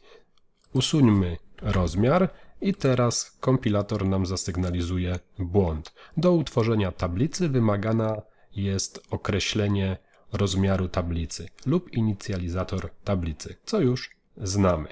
Usuńmy rozmiar i teraz kompilator nam zasygnalizuje błąd. Do utworzenia tablicy wymagana jest określenie rozmiaru tablicy lub inicjalizator tablicy, co już znamy.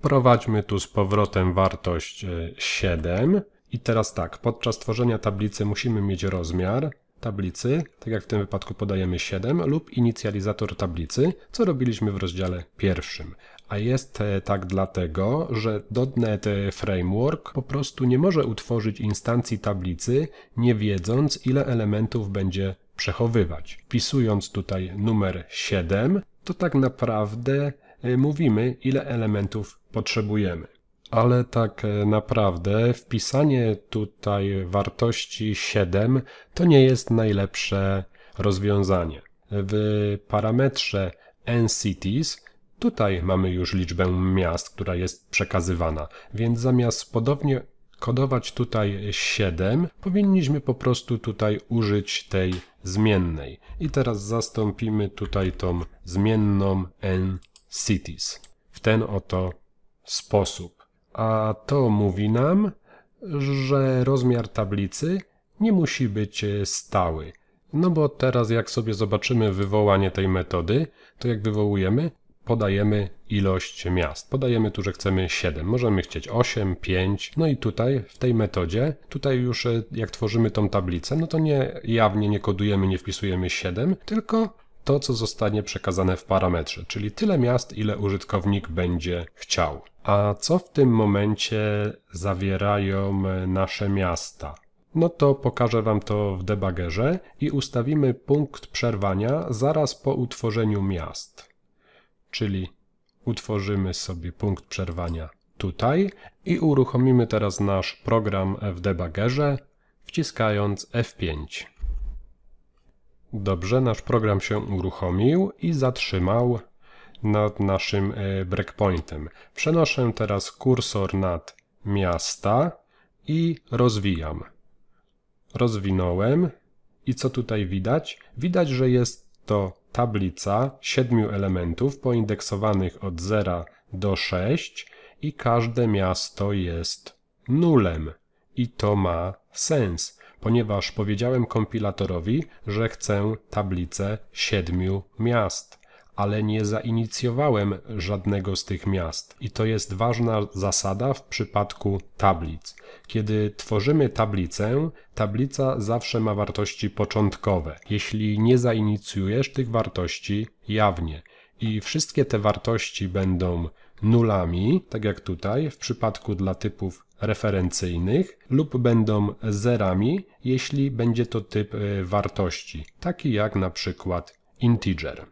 Prowadźmy tu z powrotem wartość 7. E, I teraz tak, podczas tworzenia tablicy musimy mieć rozmiar tablicy, tak jak w tym wypadku podajemy 7 lub inicjalizator tablicy, co robiliśmy w rozdziale pierwszym. A jest e, tak dlatego, że .NET e, Framework po prostu nie może utworzyć instancji tablicy, nie wiedząc ile elementów będzie przechowywać. Wpisując tutaj numer 7, to tak naprawdę e, mówimy ile elementów potrzebujemy. Ale tak naprawdę wpisanie tutaj wartości 7 to nie jest najlepsze rozwiązanie. W parametrze nCities Tutaj mamy już liczbę miast, która jest przekazywana, więc zamiast podobnie kodować tutaj 7, powinniśmy po prostu tutaj użyć tej zmiennej. I teraz zastąpimy tutaj tą zmienną n cities w ten oto sposób. A to mówi nam, że rozmiar tablicy nie musi być stały. No bo teraz jak sobie zobaczymy wywołanie tej metody, to jak wywołujemy, podajemy ilość miast. Podajemy tu, że chcemy 7, możemy chcieć 8, 5. No i tutaj w tej metodzie, tutaj już e, jak tworzymy tą tablicę, no to nie jawnie nie kodujemy, nie wpisujemy 7, tylko to, co zostanie przekazane w parametrze, czyli tyle miast, ile użytkownik będzie chciał. A co w tym momencie zawierają e, nasze miasta? No to pokażę Wam to w debugerze i ustawimy punkt przerwania zaraz po utworzeniu miast czyli utworzymy sobie punkt przerwania tutaj i uruchomimy teraz nasz program w debuggerze, wciskając F5. Dobrze, nasz program się uruchomił i zatrzymał nad naszym e, breakpointem. Przenoszę teraz kursor nad miasta i rozwijam. Rozwinąłem i co tutaj widać? Widać, że jest to tablica siedmiu elementów poindeksowanych od 0 do 6 i każde miasto jest nulem. I to ma sens, ponieważ powiedziałem kompilatorowi, że chcę tablicę siedmiu miast ale nie zainicjowałem żadnego z tych miast. I to jest ważna zasada w przypadku tablic. Kiedy tworzymy tablicę, tablica zawsze ma wartości początkowe, jeśli nie zainicjujesz tych wartości jawnie. I wszystkie te wartości będą nulami, tak jak tutaj w przypadku dla typów referencyjnych, lub będą zerami, jeśli będzie to typ y, wartości, taki jak na przykład integer.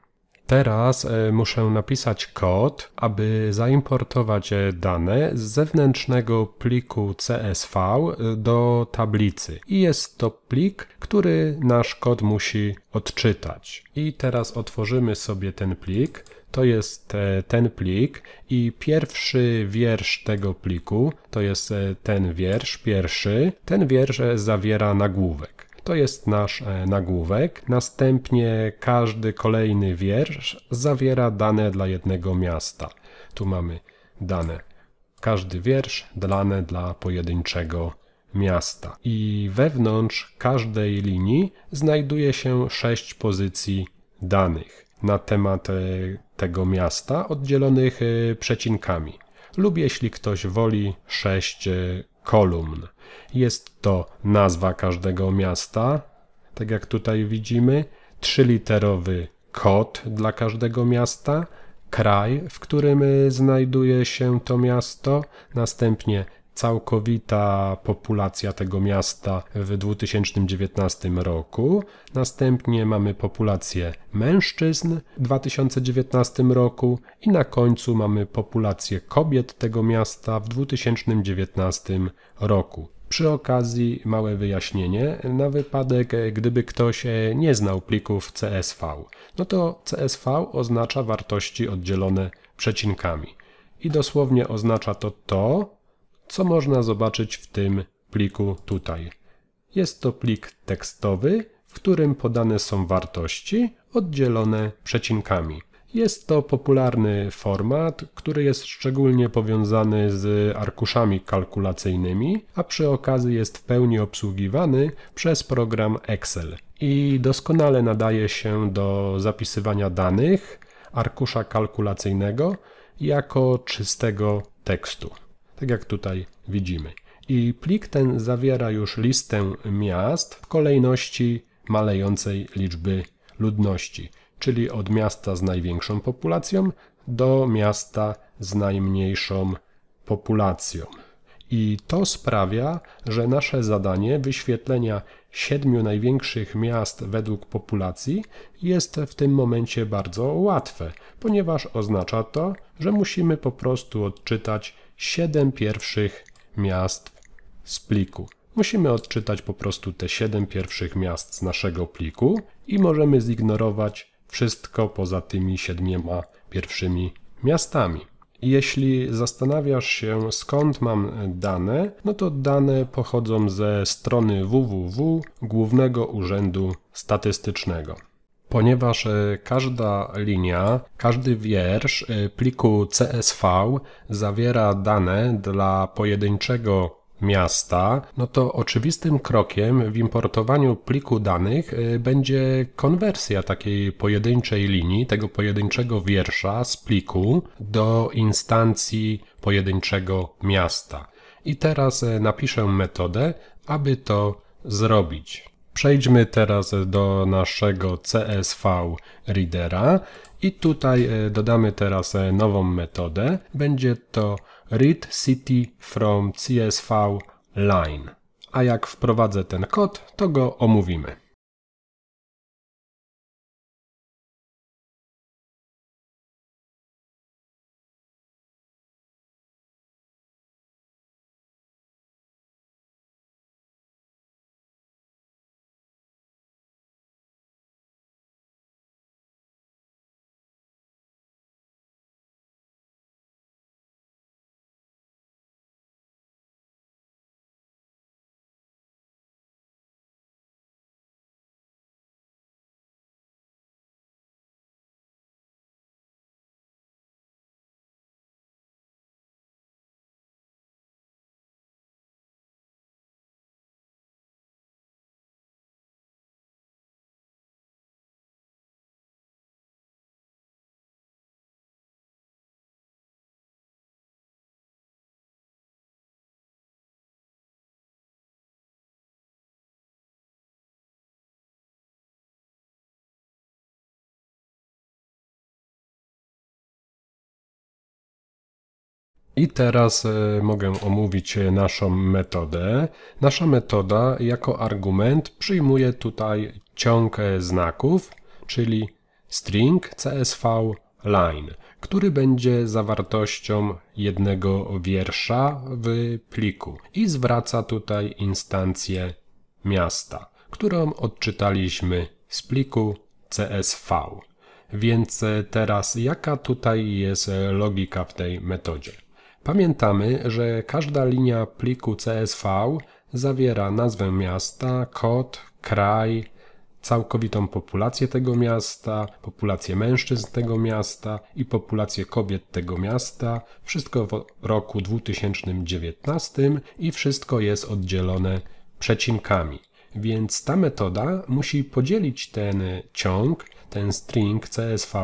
Teraz e, muszę napisać kod, aby zaimportować e, dane z zewnętrznego pliku CSV e, do tablicy. I jest to plik, który nasz kod musi odczytać. I teraz otworzymy sobie ten plik. To jest ten plik i pierwszy wiersz tego pliku to jest ten wiersz pierwszy. Ten wiersz zawiera nagłówek. To jest nasz e, nagłówek. Następnie każdy kolejny wiersz zawiera dane dla jednego miasta. Tu mamy dane. Każdy wiersz dane dla pojedynczego miasta. I wewnątrz każdej linii znajduje się sześć pozycji danych na temat e, tego miasta oddzielonych e, przecinkami lub jeśli ktoś woli sześć kolumn. Jest to nazwa każdego miasta, tak jak tutaj widzimy, trzyliterowy kod dla każdego miasta, kraj, w którym e, znajduje się to miasto, następnie całkowita populacja tego miasta w 2019 roku. Następnie mamy populację mężczyzn w 2019 roku i na końcu mamy populację kobiet tego miasta w 2019 roku. Przy okazji małe wyjaśnienie na wypadek, gdyby ktoś e, nie znał plików CSV. No to CSV oznacza wartości oddzielone przecinkami. I dosłownie oznacza to to, co można zobaczyć w tym pliku tutaj. Jest to plik tekstowy, w którym podane są wartości oddzielone przecinkami. Jest to popularny format, który jest szczególnie powiązany z arkuszami kalkulacyjnymi, a przy okazji jest w pełni obsługiwany przez program Excel i doskonale nadaje się do zapisywania danych arkusza kalkulacyjnego jako czystego tekstu tak jak tutaj widzimy. I plik ten zawiera już listę miast w kolejności malejącej liczby ludności, czyli od miasta z największą populacją do miasta z najmniejszą populacją. I to sprawia, że nasze zadanie wyświetlenia siedmiu największych miast według populacji jest w tym momencie bardzo łatwe, ponieważ oznacza to, że musimy po prostu odczytać 7 pierwszych miast z pliku. Musimy odczytać po prostu te 7 pierwszych miast z naszego pliku i możemy zignorować wszystko poza tymi 7 pierwszymi miastami. Jeśli zastanawiasz się skąd mam dane, no to dane pochodzą ze strony www Głównego Urzędu Statystycznego ponieważ e, każda linia, każdy wiersz e, pliku CSV zawiera dane dla pojedynczego miasta, no to oczywistym krokiem w importowaniu pliku danych e, będzie konwersja takiej pojedynczej linii, tego pojedynczego wiersza z pliku do instancji pojedynczego miasta. I teraz napiszę metodę, aby to zrobić. Przejdźmy teraz do naszego CSV Readera i tutaj e, dodamy teraz e, nową metodę. Będzie to read city from CSV line. A jak wprowadzę ten kod, to go omówimy. I teraz e, mogę omówić e, naszą metodę. Nasza metoda jako argument przyjmuje tutaj ciąg znaków, czyli string csv line, który będzie zawartością jednego wiersza w pliku i zwraca tutaj instancję miasta, którą odczytaliśmy z pliku csv. Więc e, teraz jaka tutaj jest logika w tej metodzie? Pamiętamy, że każda linia pliku CSV zawiera nazwę miasta, kod, kraj, całkowitą populację tego miasta, populację mężczyzn tego miasta i populację kobiet tego miasta. Wszystko w roku 2019 i wszystko jest oddzielone przecinkami. Więc ta metoda musi podzielić ten ciąg ten string CSV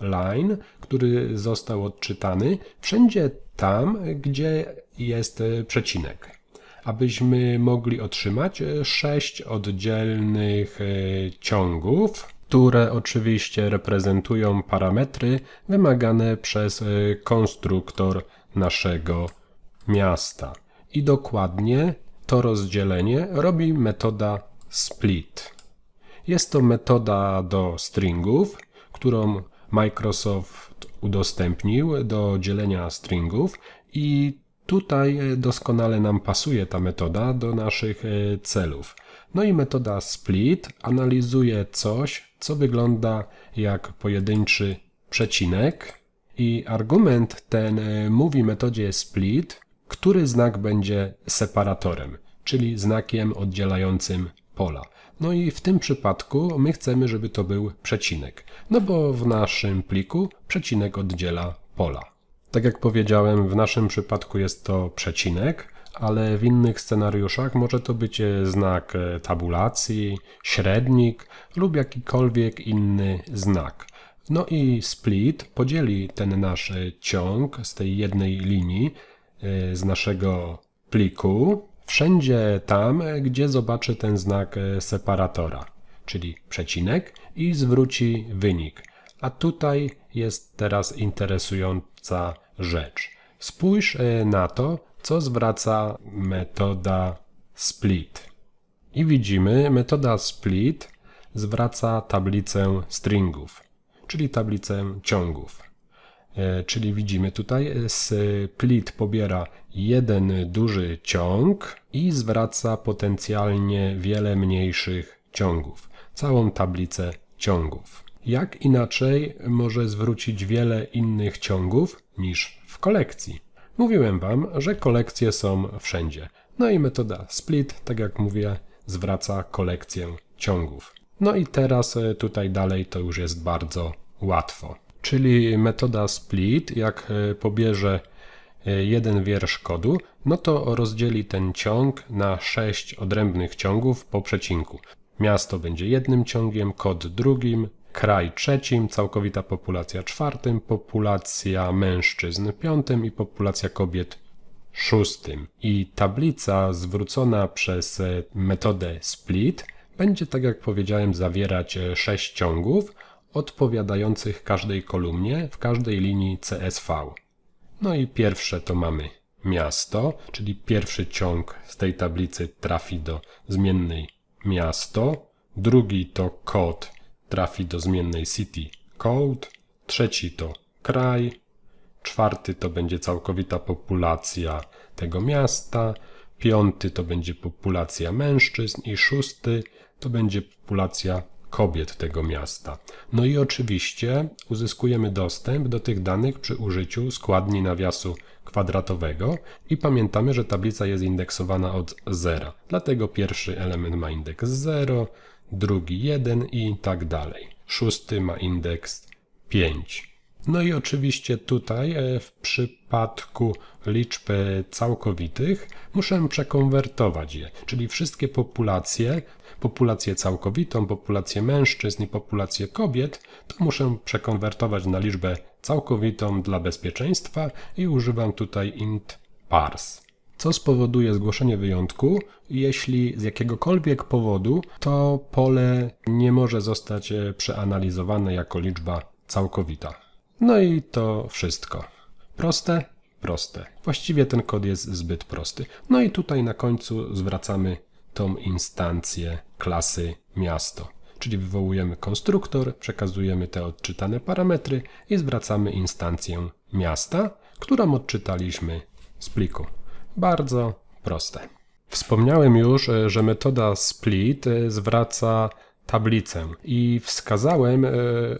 line, który został odczytany, wszędzie tam, gdzie jest e, przecinek. Abyśmy mogli otrzymać e, sześć oddzielnych e, ciągów, które oczywiście reprezentują parametry wymagane przez konstruktor naszego miasta. I dokładnie to rozdzielenie robi metoda split. Jest to metoda do stringów, którą Microsoft udostępnił do dzielenia stringów i tutaj doskonale nam pasuje ta metoda do naszych e, celów. No i metoda split analizuje coś, co wygląda jak pojedynczy przecinek i argument ten e, mówi metodzie split, który znak będzie separatorem, czyli znakiem oddzielającym pola. No i w tym przypadku my chcemy, żeby to był przecinek, no bo w naszym pliku przecinek oddziela pola. Tak jak powiedziałem, w naszym przypadku jest to przecinek, ale w innych scenariuszach może to być e, znak e, tabulacji, średnik lub jakikolwiek inny znak. No i split podzieli ten nasz ciąg z tej jednej linii e, z naszego pliku wszędzie tam, gdzie zobaczy ten znak e, separatora, czyli przecinek i zwróci wynik. A tutaj jest teraz interesująca rzecz. Spójrz e, na to, co zwraca metoda split. I widzimy, metoda split zwraca tablicę stringów, czyli tablicę ciągów. E, czyli widzimy tutaj split e, pobiera jeden duży ciąg i zwraca potencjalnie wiele mniejszych ciągów, całą tablicę ciągów. Jak inaczej może zwrócić wiele innych ciągów niż w kolekcji? Mówiłem Wam, że kolekcje są wszędzie. No i metoda split, tak jak mówię, zwraca kolekcję ciągów. No i teraz e, tutaj dalej to już jest bardzo łatwo. Czyli metoda split, jak e, pobierze e, jeden wiersz kodu, no to rozdzieli ten ciąg na sześć odrębnych ciągów po przecinku. Miasto będzie jednym ciągiem, kod drugim, kraj trzecim, całkowita populacja czwartym, populacja mężczyzn piątym i populacja kobiet szóstym. I tablica zwrócona przez e, metodę split będzie, tak jak powiedziałem, zawierać sześć ciągów, odpowiadających każdej kolumnie w każdej linii CSV. No i pierwsze to mamy miasto, czyli pierwszy ciąg z tej tablicy trafi do zmiennej miasto, drugi to kod trafi do zmiennej city code, trzeci to kraj, czwarty to będzie całkowita populacja tego miasta, piąty to będzie populacja mężczyzn i szósty to będzie populacja kobiet tego miasta. No i oczywiście uzyskujemy dostęp do tych danych przy użyciu składni nawiasu kwadratowego i pamiętamy, że tablica jest indeksowana od zera. Dlatego pierwszy element ma indeks 0, drugi 1 i tak dalej. Szósty ma indeks 5. No i oczywiście tutaj e, w przypadku liczb e, całkowitych muszę przekonwertować je, czyli wszystkie populacje, populację całkowitą, populację mężczyzn i populację kobiet, to muszę przekonwertować na liczbę całkowitą dla bezpieczeństwa i używam tutaj int parse, co spowoduje zgłoszenie wyjątku, jeśli z jakiegokolwiek powodu to pole nie może zostać e, przeanalizowane jako liczba całkowita. No i to wszystko. Proste, proste. Właściwie ten kod jest zbyt prosty. No i tutaj na końcu zwracamy tą instancję klasy miasto. Czyli wywołujemy konstruktor, przekazujemy te odczytane parametry i zwracamy instancję miasta, którą odczytaliśmy z pliku. Bardzo proste. Wspomniałem już, e, że metoda split e, zwraca tablicę i wskazałem, e,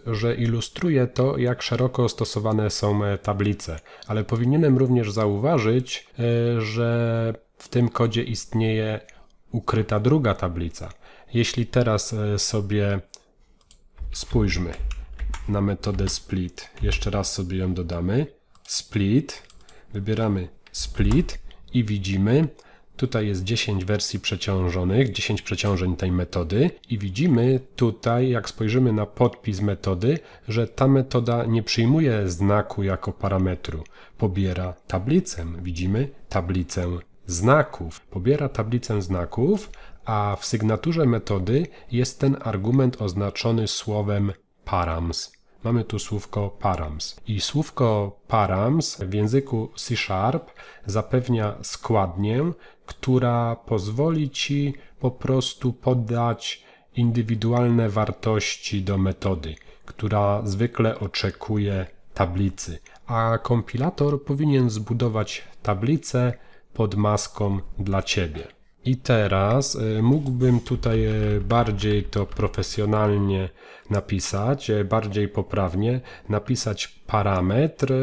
że ilustruje to, jak szeroko stosowane są e, tablice, ale powinienem również zauważyć, e, że w tym kodzie istnieje ukryta druga tablica. Jeśli teraz sobie spójrzmy na metodę split, jeszcze raz sobie ją dodamy, split, wybieramy split i widzimy, Tutaj jest 10 wersji przeciążonych, 10 przeciążeń tej metody i widzimy tutaj, jak spojrzymy na podpis metody, że ta metoda nie przyjmuje znaku jako parametru. Pobiera tablicę, widzimy tablicę znaków. Pobiera tablicę znaków, a w sygnaturze metody jest ten argument oznaczony słowem params mamy tu słówko params. I słówko params w języku C Sharp zapewnia składnię, która pozwoli ci po prostu podać indywidualne wartości do metody, która zwykle oczekuje tablicy, a kompilator powinien zbudować tablicę pod maską dla ciebie. I teraz y, mógłbym tutaj y, bardziej to profesjonalnie napisać, y, bardziej poprawnie napisać parametr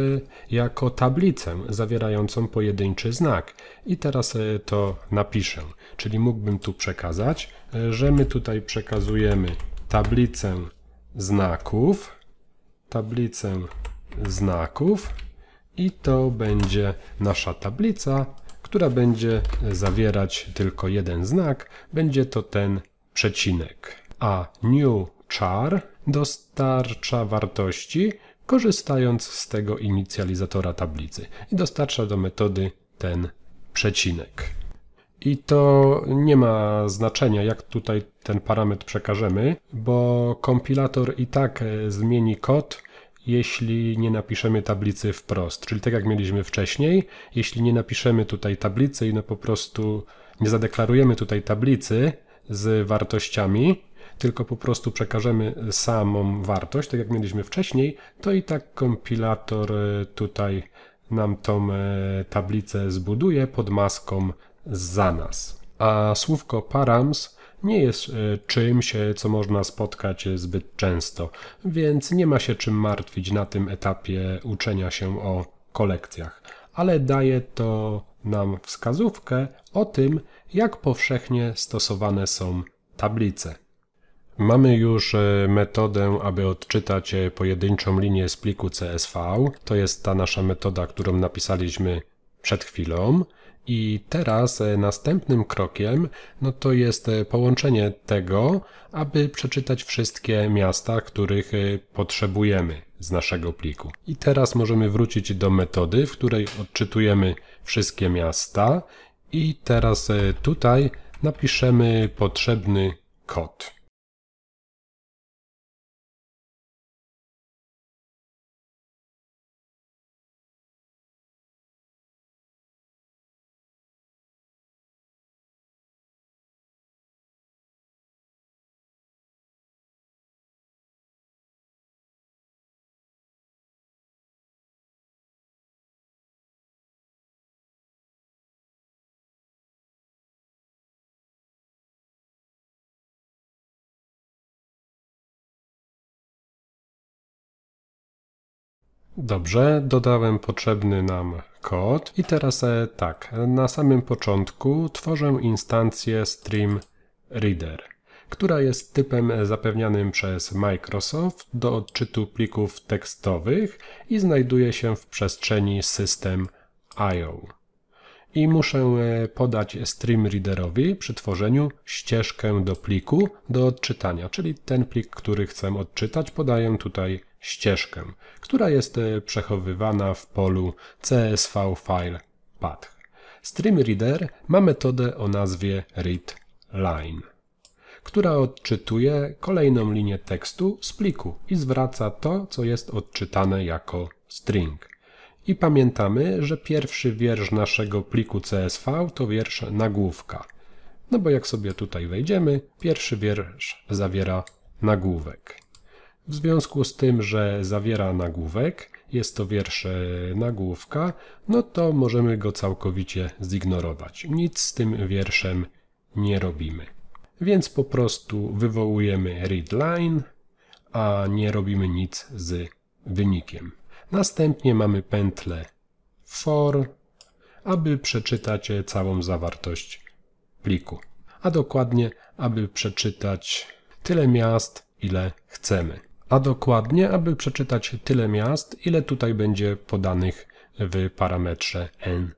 jako tablicę zawierającą pojedynczy znak. I teraz to napiszę. Czyli mógłbym tu przekazać, że my tutaj przekazujemy tablicę znaków, tablicę znaków i to będzie nasza tablica która będzie zawierać tylko jeden znak, będzie to ten przecinek. A new char dostarcza wartości, korzystając z tego inicjalizatora tablicy i dostarcza do metody ten przecinek. I to nie ma znaczenia, jak tutaj ten parametr przekażemy, bo kompilator i tak e, zmieni kod jeśli nie napiszemy tablicy wprost. Czyli tak jak mieliśmy wcześniej, jeśli nie napiszemy tutaj tablicy i no po prostu nie zadeklarujemy tutaj tablicy z wartościami, tylko po prostu przekażemy samą wartość, tak jak mieliśmy wcześniej, to i tak kompilator e, tutaj nam tą e, tablicę zbuduje pod maską za nas. A słówko params nie jest e, czymś, co można spotkać e, zbyt często, więc nie ma się czym martwić na tym etapie uczenia się o kolekcjach, ale daje to nam wskazówkę o tym, jak powszechnie stosowane są tablice. Mamy już e, metodę, aby odczytać pojedynczą linię z pliku CSV. To jest ta nasza metoda, którą napisaliśmy przed chwilą. I teraz e, następnym krokiem no to jest e, połączenie tego, aby przeczytać wszystkie miasta, których e, potrzebujemy z naszego pliku. I teraz możemy wrócić do metody, w której odczytujemy wszystkie miasta i teraz tutaj napiszemy potrzebny kod. Dobrze, dodałem potrzebny nam kod i teraz e, tak, na samym początku tworzę instancję stream reader, która jest typem zapewnianym przez Microsoft do odczytu plików tekstowych i znajduje się w przestrzeni system IO. I muszę e, podać stream readerowi przy tworzeniu ścieżkę do pliku do odczytania, czyli ten plik, który chcę odczytać, podaję tutaj ścieżkę, która jest e, przechowywana w polu CSV file path. Stream reader ma metodę o nazwie readLine, która odczytuje kolejną linię tekstu z pliku i zwraca to, co jest odczytane jako string. I pamiętamy, że pierwszy wiersz naszego pliku CSV to wiersz nagłówka. No bo jak sobie tutaj wejdziemy, pierwszy wiersz zawiera nagłówek. W związku z tym, że zawiera nagłówek, jest to wiersz nagłówka, no to możemy go całkowicie zignorować. Nic z tym wierszem nie robimy. Więc po prostu wywołujemy readline, a nie robimy nic z wynikiem. Następnie mamy pętlę for, aby przeczytać całą zawartość pliku, a dokładnie, aby przeczytać tyle miast, ile chcemy a dokładnie, aby przeczytać tyle miast, ile tutaj będzie podanych w parametrze n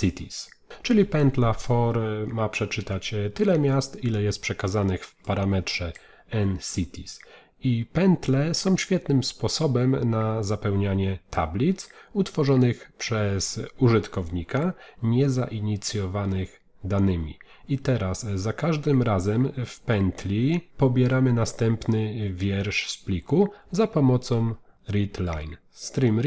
cities. Czyli pętla for ma przeczytać tyle miast, ile jest przekazanych w parametrze n cities. I pętle są świetnym sposobem na zapełnianie tablic utworzonych przez użytkownika niezainicjowanych danymi. I teraz e, za każdym razem w pętli pobieramy następny wiersz z pliku za pomocą readline. Stream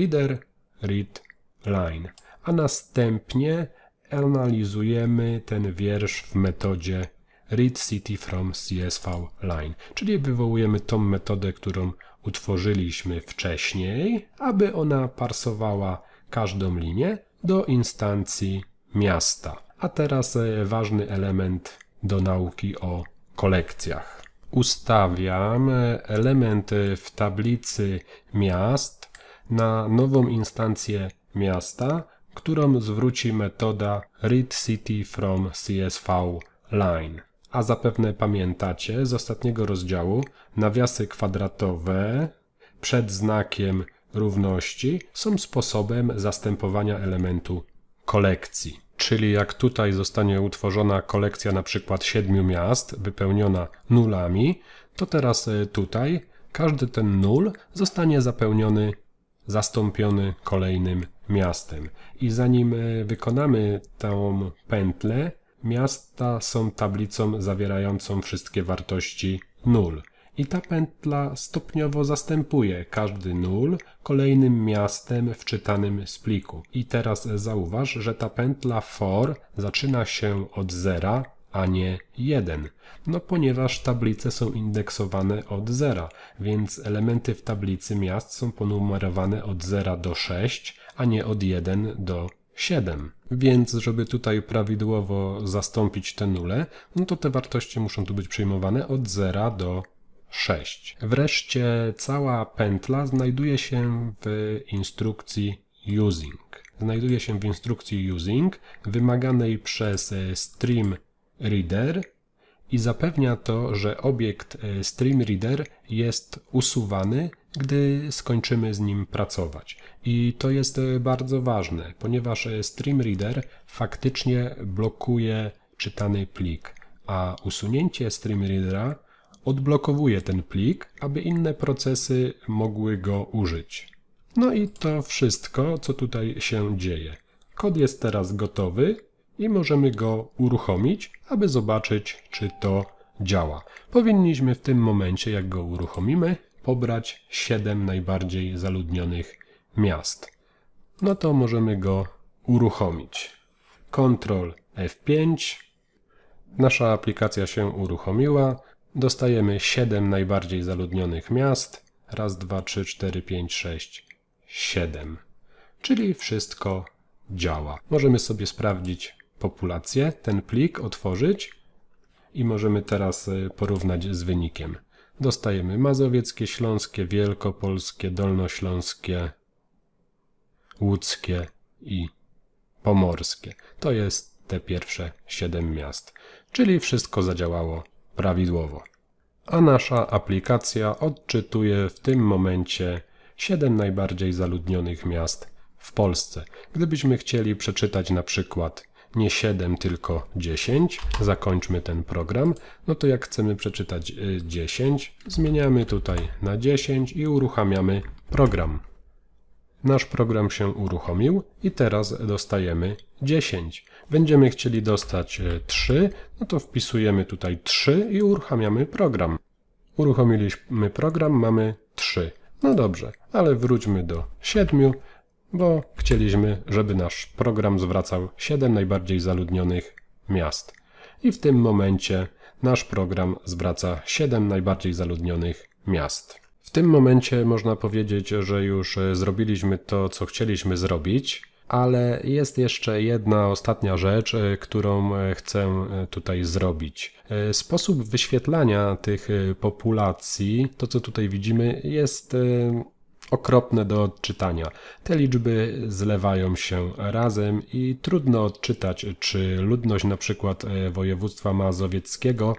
readline. A następnie analizujemy ten wiersz w metodzie readCityFromCSVLine, czyli wywołujemy tą metodę, którą utworzyliśmy wcześniej, aby ona parsowała każdą linię do instancji miasta. A teraz e, ważny element do nauki o kolekcjach. Ustawiam e, element e, w tablicy miast na nową instancję miasta, którą zwróci metoda read city from CSV line. A zapewne pamiętacie z ostatniego rozdziału nawiasy kwadratowe przed znakiem równości są sposobem zastępowania elementu kolekcji. Czyli jak tutaj zostanie utworzona kolekcja na przykład siedmiu miast wypełniona nulami, to teraz e, tutaj każdy ten nul zostanie zapełniony, zastąpiony kolejnym miastem. I zanim e, wykonamy tą pętlę, miasta są tablicą zawierającą wszystkie wartości nul. I ta pętla stopniowo zastępuje każdy nul kolejnym miastem wczytanym z pliku. I teraz zauważ, że ta pętla for zaczyna się od 0, a nie 1. No ponieważ tablice są indeksowane od 0, więc elementy w tablicy miast są ponumerowane od 0 do 6, a nie od 1 do 7. Więc żeby tutaj prawidłowo zastąpić te nule, no to te wartości muszą tu być przyjmowane od 0 do 7. 6. Wreszcie cała pętla znajduje się w instrukcji using. Znajduje się w instrukcji using wymaganej przez e, stream reader i zapewnia to, że obiekt e, stream reader jest usuwany, gdy skończymy z nim pracować. I to jest e, bardzo ważne, ponieważ stream reader faktycznie blokuje czytany plik, a usunięcie stream readera odblokowuje ten plik, aby inne procesy mogły go użyć. No i to wszystko, co tutaj się dzieje. Kod jest teraz gotowy i możemy go uruchomić, aby zobaczyć, czy to działa. Powinniśmy w tym momencie, jak go uruchomimy, pobrać 7 najbardziej zaludnionych miast. No to możemy go uruchomić. Ctrl F5. Nasza aplikacja się uruchomiła dostajemy 7 najbardziej zaludnionych miast. Raz, dwa, trzy, cztery, pięć, sześć, siedem. Czyli wszystko działa. Możemy sobie sprawdzić populację, ten plik otworzyć i możemy teraz e, porównać z wynikiem. Dostajemy mazowieckie, śląskie, wielkopolskie, dolnośląskie, łódzkie i pomorskie. To jest te pierwsze siedem miast. Czyli wszystko zadziałało prawidłowo. A nasza aplikacja odczytuje w tym momencie 7 najbardziej zaludnionych miast w Polsce. Gdybyśmy chcieli przeczytać na przykład nie 7, tylko 10, zakończmy ten program, no to jak chcemy przeczytać 10, y, zmieniamy tutaj na 10 i uruchamiamy program. Nasz program się uruchomił i teraz dostajemy 10. Będziemy chcieli dostać 3, e, no to wpisujemy tutaj 3 i uruchamiamy program. Uruchomiliśmy program, mamy 3. No dobrze, ale wróćmy do 7, bo chcieliśmy, żeby nasz program zwracał 7 najbardziej zaludnionych miast. I w tym momencie nasz program zwraca 7 najbardziej zaludnionych miast tym momencie można powiedzieć, że już e, zrobiliśmy to, co chcieliśmy zrobić, ale jest jeszcze jedna ostatnia rzecz, e, którą e, chcę tutaj zrobić. Sposób wyświetlania tych populacji, to co tutaj widzimy, jest okropne do odczytania. Te liczby zlewają się razem i trudno odczytać, czy ludność na przykład województwa mazowieckiego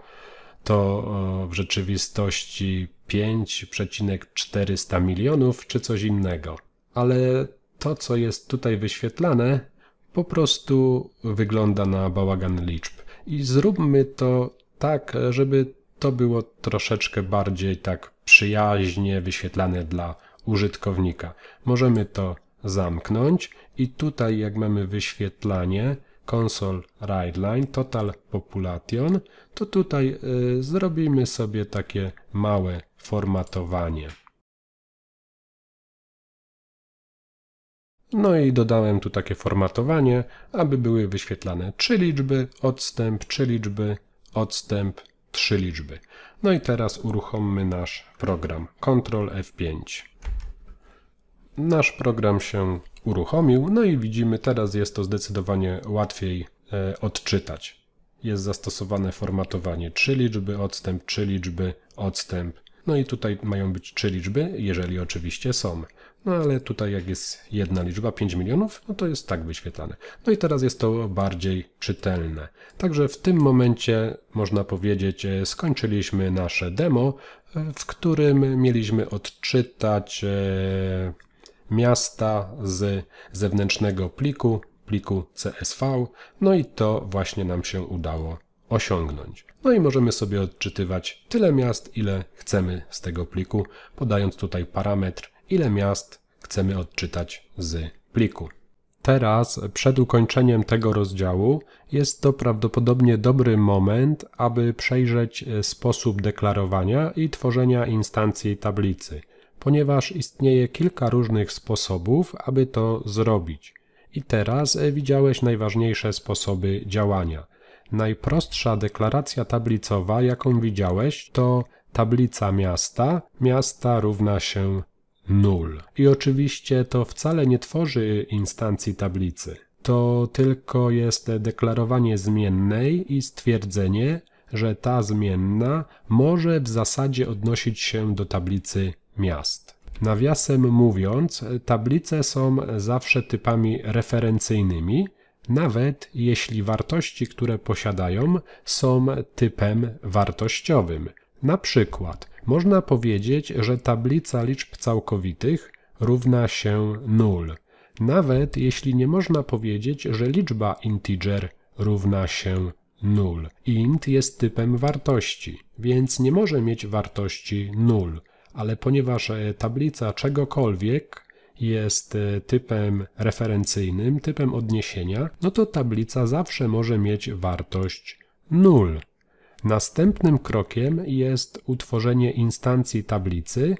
to w rzeczywistości 5,400 milionów czy coś innego. Ale to, co jest tutaj wyświetlane, po prostu wygląda na bałagan liczb. I zróbmy to tak, żeby to było troszeczkę bardziej tak przyjaźnie wyświetlane dla użytkownika. Możemy to zamknąć i tutaj jak mamy wyświetlanie console Rideline Total Population, to tutaj y, zrobimy sobie takie małe formatowanie. No i dodałem tu takie formatowanie, aby były wyświetlane trzy liczby, odstęp, trzy liczby, odstęp, trzy liczby. No i teraz uruchommy nasz program Ctrl F5. Nasz program się uruchomił, no i widzimy teraz jest to zdecydowanie łatwiej e, odczytać. Jest zastosowane formatowanie trzy liczby, odstęp, trzy liczby, odstęp, no i tutaj mają być trzy liczby, jeżeli oczywiście są. No ale tutaj jak jest jedna liczba, 5 milionów, no to jest tak wyświetlane. No i teraz jest to bardziej czytelne. Także w tym momencie można powiedzieć e, skończyliśmy nasze demo, e, w którym mieliśmy odczytać e, miasta z zewnętrznego pliku, pliku CSV, no i to właśnie nam się udało osiągnąć. No i możemy sobie odczytywać tyle miast, ile chcemy z tego pliku, podając tutaj parametr, ile miast chcemy odczytać z pliku. Teraz, przed ukończeniem tego rozdziału, jest to prawdopodobnie dobry moment, aby przejrzeć e, sposób deklarowania i tworzenia instancji tablicy, ponieważ istnieje kilka różnych sposobów, aby to zrobić. I teraz e, widziałeś najważniejsze sposoby działania – Najprostsza deklaracja tablicowa, jaką widziałeś, to tablica miasta, miasta równa się 0. I oczywiście to wcale nie tworzy instancji tablicy. To tylko jest deklarowanie zmiennej i stwierdzenie, że ta zmienna może w zasadzie odnosić się do tablicy miast. Nawiasem mówiąc, tablice są zawsze typami referencyjnymi, nawet jeśli wartości, które posiadają, są typem wartościowym. Na przykład można powiedzieć, że tablica liczb całkowitych równa się 0, nawet jeśli nie można powiedzieć, że liczba integer równa się 0. Int jest typem wartości, więc nie może mieć wartości 0, ale ponieważ e, tablica czegokolwiek jest e, typem referencyjnym, typem odniesienia, no to tablica zawsze może mieć wartość 0. Następnym krokiem jest utworzenie instancji tablicy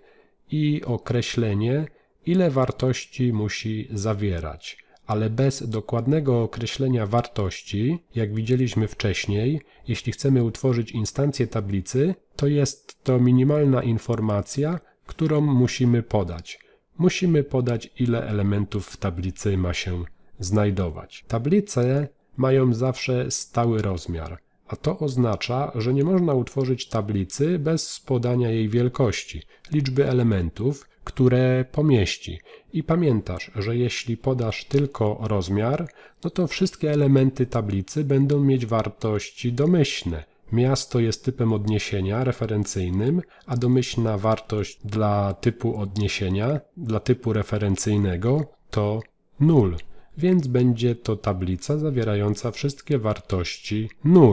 i określenie, ile wartości musi zawierać ale bez dokładnego określenia wartości, jak widzieliśmy wcześniej, jeśli chcemy utworzyć instancję tablicy, to jest to minimalna informacja, którą musimy podać musimy podać ile elementów w tablicy ma się znajdować. Tablice mają zawsze stały rozmiar, a to oznacza, że nie można utworzyć tablicy bez podania jej wielkości, liczby elementów, które pomieści. I pamiętasz, że jeśli podasz tylko rozmiar, no to wszystkie elementy tablicy będą mieć wartości domyślne, Miasto jest typem odniesienia referencyjnym, a domyślna wartość dla typu odniesienia, dla typu referencyjnego to 0, więc będzie to tablica zawierająca wszystkie wartości 0.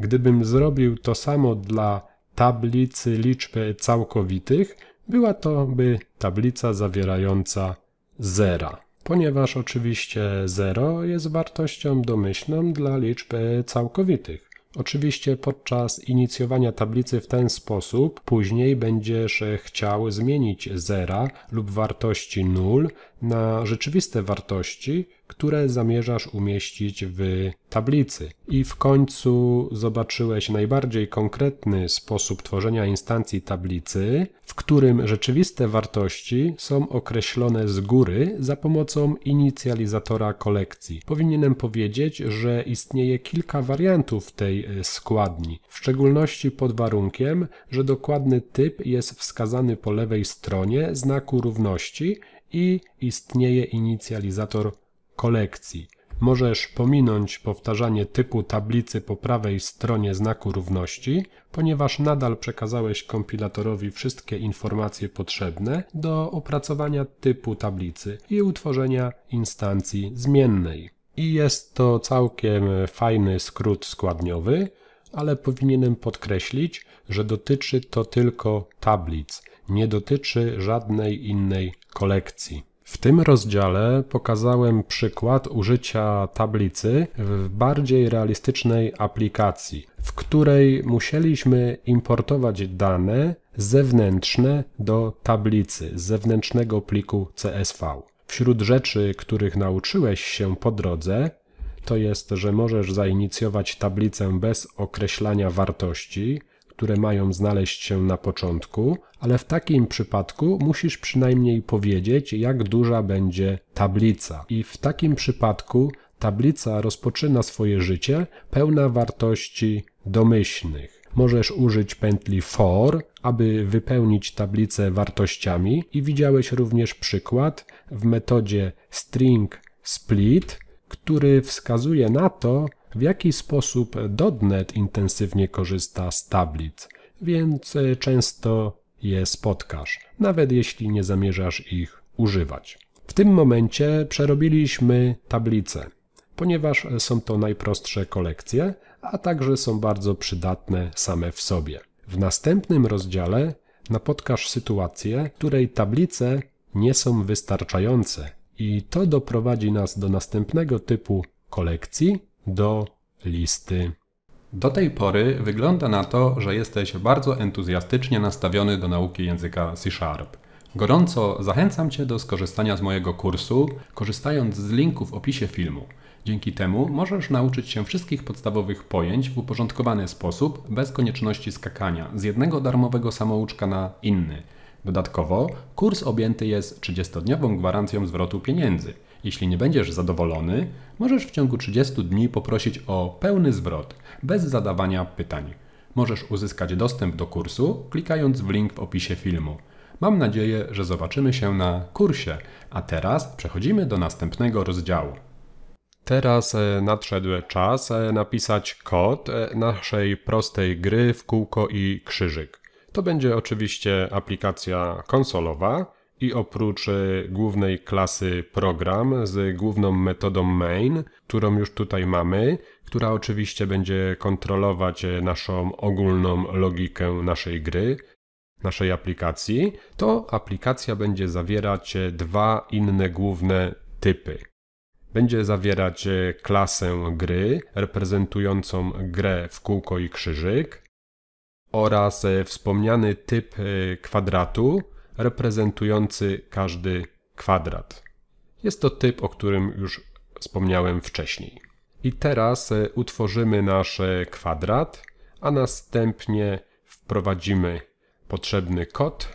Gdybym zrobił to samo dla tablicy liczby całkowitych, była to by tablica zawierająca 0 ponieważ oczywiście 0 jest wartością domyślną dla liczb całkowitych. Oczywiście podczas inicjowania tablicy w ten sposób później będziesz chciał zmienić zera lub wartości 0 na rzeczywiste wartości, które zamierzasz umieścić w tablicy. I w końcu zobaczyłeś najbardziej konkretny sposób tworzenia instancji tablicy, w którym rzeczywiste wartości są określone z góry za pomocą inicjalizatora kolekcji. Powinienem powiedzieć, że istnieje kilka wariantów tej e, składni, w szczególności pod warunkiem, że dokładny typ jest wskazany po lewej stronie znaku równości i istnieje inicjalizator kolekcji. Możesz pominąć powtarzanie typu tablicy po prawej stronie znaku równości, ponieważ nadal przekazałeś kompilatorowi wszystkie informacje potrzebne do opracowania typu tablicy i utworzenia instancji zmiennej. I jest to całkiem fajny skrót składniowy, ale powinienem podkreślić, że dotyczy to tylko tablic, nie dotyczy żadnej innej kolekcji. W tym rozdziale pokazałem przykład użycia tablicy w bardziej realistycznej aplikacji, w której musieliśmy importować dane zewnętrzne do tablicy z zewnętrznego pliku CSV. Wśród rzeczy, których nauczyłeś się po drodze, to jest, że możesz zainicjować tablicę bez określania wartości, które mają znaleźć się na początku, ale w takim przypadku musisz przynajmniej powiedzieć, jak duża będzie tablica. I w takim przypadku tablica rozpoczyna swoje życie pełna wartości domyślnych. Możesz użyć pętli for, aby wypełnić tablicę wartościami i widziałeś również przykład w metodzie string split, który wskazuje na to, w jaki sposób .NET intensywnie korzysta z tablic, więc e, często je spotkasz, nawet jeśli nie zamierzasz ich używać. W tym momencie przerobiliśmy tablice, ponieważ e, są to najprostsze kolekcje, a także są bardzo przydatne same w sobie. W następnym rozdziale napotkasz sytuację, w której tablice nie są wystarczające i to doprowadzi nas do następnego typu kolekcji, do listy. Do tej pory wygląda na to, że jesteś bardzo entuzjastycznie nastawiony do nauki języka C Sharp. Gorąco zachęcam Cię do skorzystania z mojego kursu, korzystając z linku w opisie filmu. Dzięki temu możesz nauczyć się wszystkich podstawowych pojęć w uporządkowany sposób, bez konieczności skakania z jednego darmowego samouczka na inny. Dodatkowo, kurs objęty jest 30-dniową gwarancją zwrotu pieniędzy. Jeśli nie będziesz zadowolony, możesz w ciągu 30 dni poprosić o pełny zwrot, bez zadawania pytań. Możesz uzyskać dostęp do kursu, klikając w link w opisie filmu. Mam nadzieję, że zobaczymy się na kursie, a teraz przechodzimy do następnego rozdziału. Teraz e, nadszedł czas e, napisać kod e, naszej prostej gry w kółko i krzyżyk. To będzie oczywiście aplikacja konsolowa, i oprócz e, głównej klasy program z główną metodą main, którą już tutaj mamy, która oczywiście będzie kontrolować e, naszą ogólną logikę naszej gry, naszej aplikacji, to aplikacja będzie zawierać e, dwa inne główne typy. Będzie zawierać klasę gry reprezentującą grę w kółko i krzyżyk oraz wspomniany typ kwadratu, reprezentujący każdy kwadrat. Jest to typ, o którym już wspomniałem wcześniej. I teraz e, utworzymy nasz kwadrat, a następnie wprowadzimy potrzebny kod,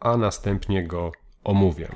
a następnie go omówię.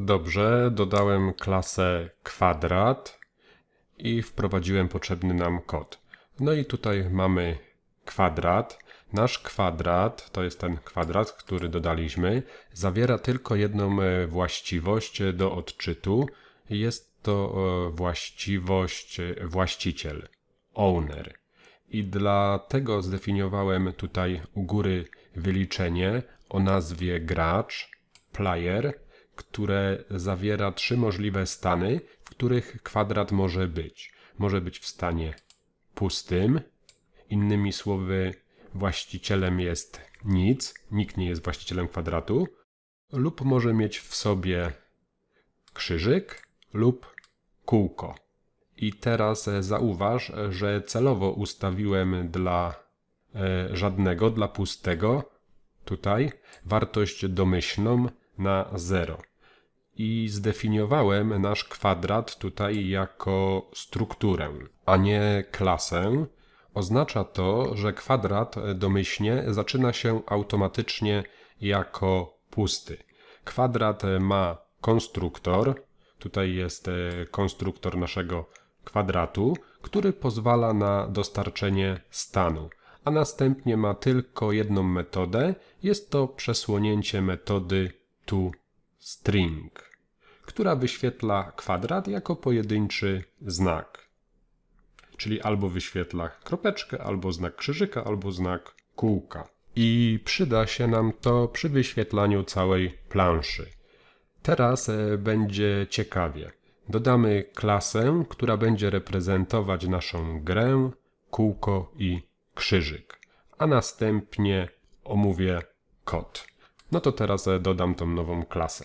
Dobrze, dodałem klasę kwadrat i wprowadziłem potrzebny nam kod. No i tutaj mamy kwadrat. Nasz kwadrat, to jest ten kwadrat, który dodaliśmy, zawiera tylko jedną e, właściwość e, do odczytu. Jest to e, właściwość właściciel, owner. I dlatego zdefiniowałem tutaj u góry wyliczenie o nazwie gracz, player, które zawiera trzy możliwe stany, w których kwadrat może być. Może być w stanie pustym, innymi słowy właścicielem jest nic, nikt nie jest właścicielem kwadratu, lub może mieć w sobie krzyżyk lub kółko. I teraz zauważ, że celowo ustawiłem dla e, żadnego, dla pustego tutaj wartość domyślną na 0. I zdefiniowałem nasz kwadrat tutaj jako strukturę, a nie klasę. Oznacza to, że kwadrat domyślnie zaczyna się automatycznie jako pusty. Kwadrat ma konstruktor, tutaj jest e, konstruktor naszego kwadratu, który pozwala na dostarczenie stanu, a następnie ma tylko jedną metodę, jest to przesłonięcie metody to string, która wyświetla kwadrat jako pojedynczy znak. Czyli albo wyświetla kropeczkę, albo znak krzyżyka, albo znak kółka. I przyda się nam to przy wyświetlaniu całej planszy. Teraz e, będzie ciekawie. Dodamy klasę, która będzie reprezentować naszą grę, kółko i krzyżyk. A następnie omówię kod. No to teraz e, dodam tą nową klasę.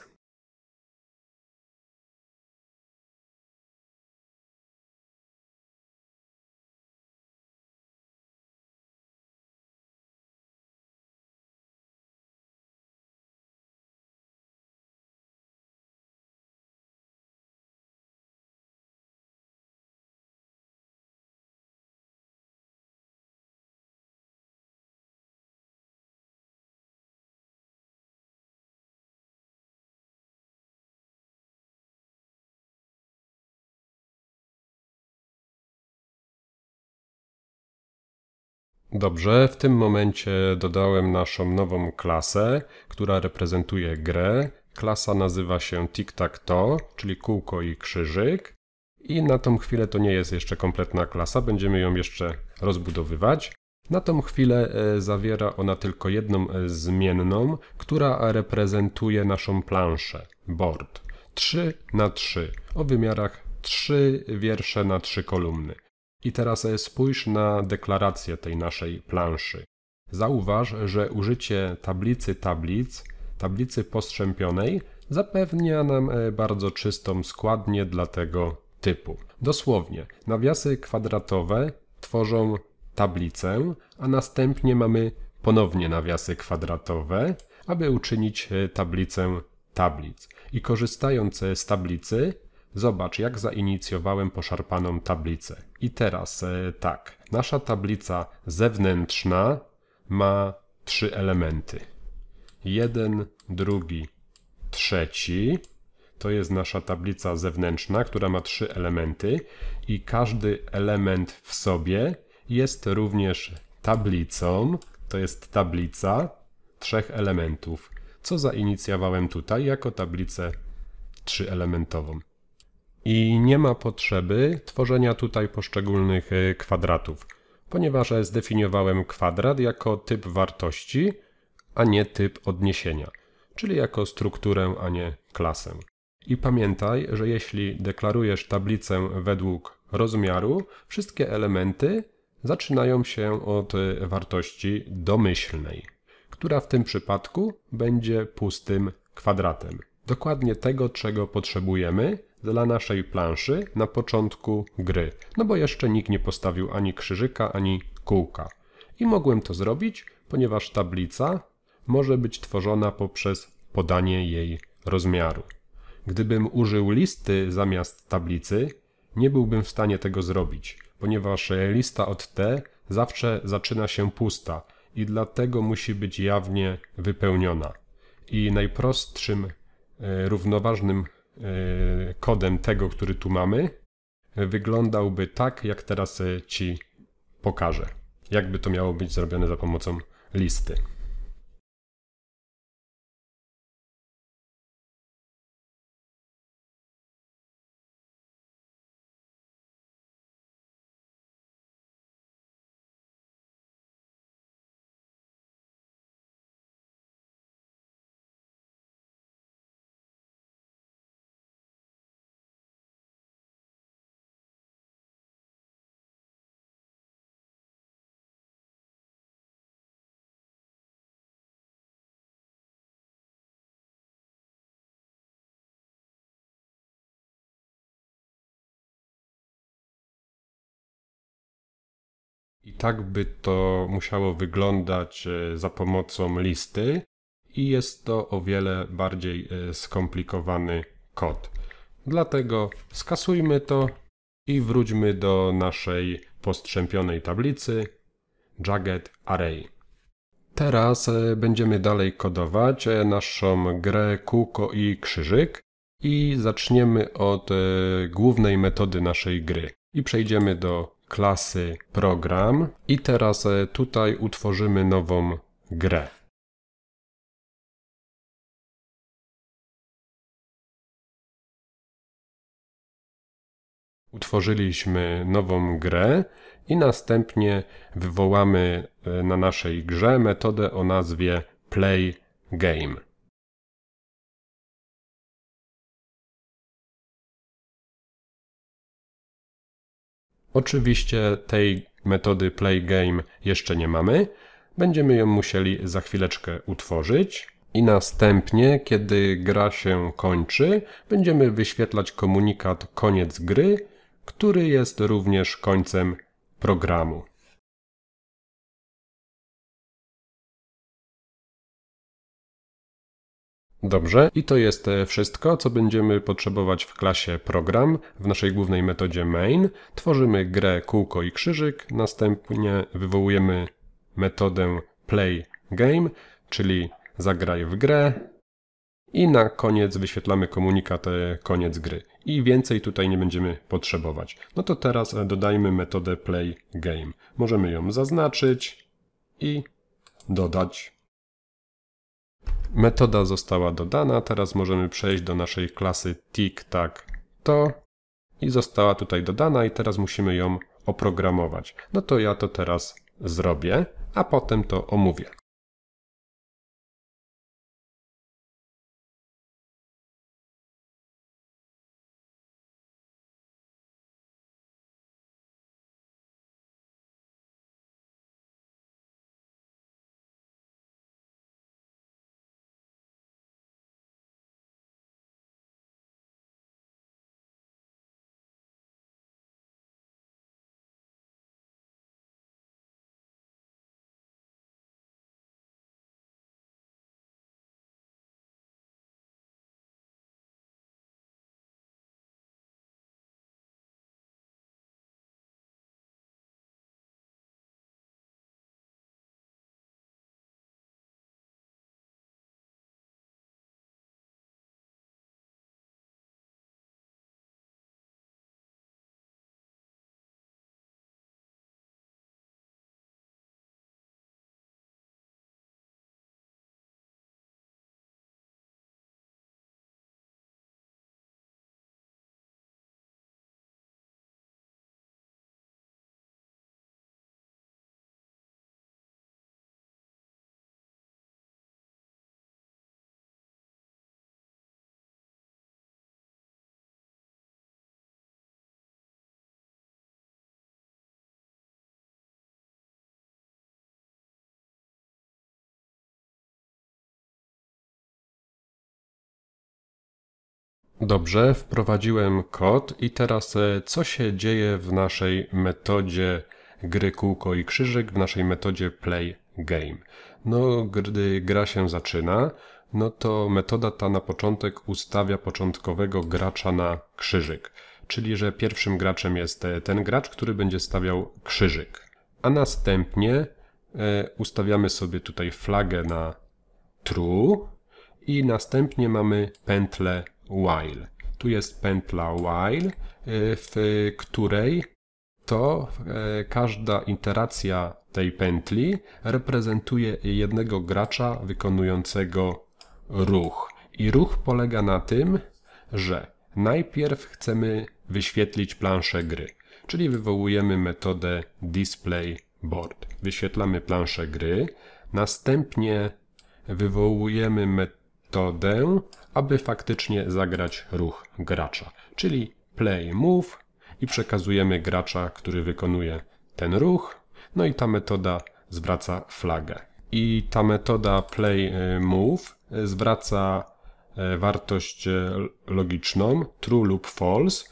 Dobrze, w tym momencie dodałem naszą nową klasę, która reprezentuje grę. Klasa nazywa się Tic-Tac-Toe, czyli kółko i krzyżyk. I na tą chwilę to nie jest jeszcze kompletna klasa, będziemy ją jeszcze rozbudowywać. Na tą chwilę e, zawiera ona tylko jedną e, zmienną, która reprezentuje naszą planszę, board. 3 na 3 o wymiarach 3 wiersze na 3 kolumny. I teraz e, spójrz na deklarację tej naszej planszy. Zauważ, że użycie tablicy tablic, tablicy postrzępionej, zapewnia nam e, bardzo czystą składnię dla tego typu. Dosłownie, nawiasy kwadratowe tworzą tablicę, a następnie mamy ponownie nawiasy kwadratowe, aby uczynić e, tablicę tablic. I korzystając z tablicy, zobacz jak zainicjowałem poszarpaną tablicę. I teraz e, tak, nasza tablica zewnętrzna ma trzy elementy. Jeden, drugi, trzeci. To jest nasza tablica zewnętrzna, która ma trzy elementy i każdy element w sobie jest również tablicą. To jest tablica trzech elementów, co zainicjowałem tutaj jako tablicę trzyelementową i nie ma potrzeby tworzenia tutaj poszczególnych e, kwadratów, ponieważ zdefiniowałem kwadrat jako typ wartości, a nie typ odniesienia, czyli jako strukturę, a nie klasę. I pamiętaj, że jeśli deklarujesz tablicę według rozmiaru, wszystkie elementy zaczynają się od e, wartości domyślnej, która w tym przypadku będzie pustym kwadratem. Dokładnie tego, czego potrzebujemy, dla naszej planszy na początku gry, no bo jeszcze nikt nie postawił ani krzyżyka, ani kółka. I mogłem to zrobić, ponieważ tablica może być tworzona poprzez podanie jej rozmiaru. Gdybym użył listy zamiast tablicy, nie byłbym w stanie tego zrobić, ponieważ lista od T zawsze zaczyna się pusta i dlatego musi być jawnie wypełniona. I najprostszym e, równoważnym E, kodem tego, który tu mamy, e, wyglądałby tak, jak teraz e, Ci pokażę. Jakby to miało być zrobione za pomocą listy. tak by to musiało wyglądać e, za pomocą listy i jest to o wiele bardziej e, skomplikowany kod. Dlatego skasujmy to i wróćmy do naszej postrzępionej tablicy Jagged Array. Teraz e, będziemy dalej kodować naszą grę kółko i krzyżyk i zaczniemy od głównej metody naszej gry i przejdziemy do klasy program i teraz e, tutaj utworzymy nową grę. Utworzyliśmy nową grę i następnie wywołamy e, na naszej grze metodę o nazwie play game. Oczywiście tej metody play game jeszcze nie mamy. Będziemy ją musieli za chwileczkę utworzyć. I następnie, kiedy gra się kończy, będziemy wyświetlać komunikat koniec gry, który jest również końcem programu. Dobrze, i to jest e, wszystko, co będziemy potrzebować w klasie program. W naszej głównej metodzie main tworzymy grę kółko i krzyżyk, następnie wywołujemy metodę play game, czyli zagraj w grę i na koniec wyświetlamy komunikat e, koniec gry. I więcej tutaj nie będziemy potrzebować. No to teraz e, dodajmy metodę play game. Możemy ją zaznaczyć i dodać. Metoda została dodana, teraz możemy przejść do naszej klasy tic tak to i została tutaj dodana i teraz musimy ją oprogramować. No to ja to teraz zrobię, a potem to omówię. Dobrze, wprowadziłem kod i teraz e, co się dzieje w naszej metodzie gry kółko i krzyżyk, w naszej metodzie play game. No, gdy gra się zaczyna, no to metoda ta na początek ustawia początkowego gracza na krzyżyk. Czyli, że pierwszym graczem jest e, ten gracz, który będzie stawiał krzyżyk. A następnie e, ustawiamy sobie tutaj flagę na true i następnie mamy pętlę while. Tu jest pętla while, y, w której to e, każda iteracja tej pętli reprezentuje jednego gracza wykonującego ruch. I ruch polega na tym, że najpierw chcemy wyświetlić planszę gry, czyli wywołujemy metodę display board. Wyświetlamy planszę gry, następnie wywołujemy metodę aby faktycznie zagrać ruch gracza, czyli play move i przekazujemy gracza, który wykonuje ten ruch, no i ta metoda zwraca flagę. I ta metoda play y, move y, zwraca y, wartość logiczną true lub false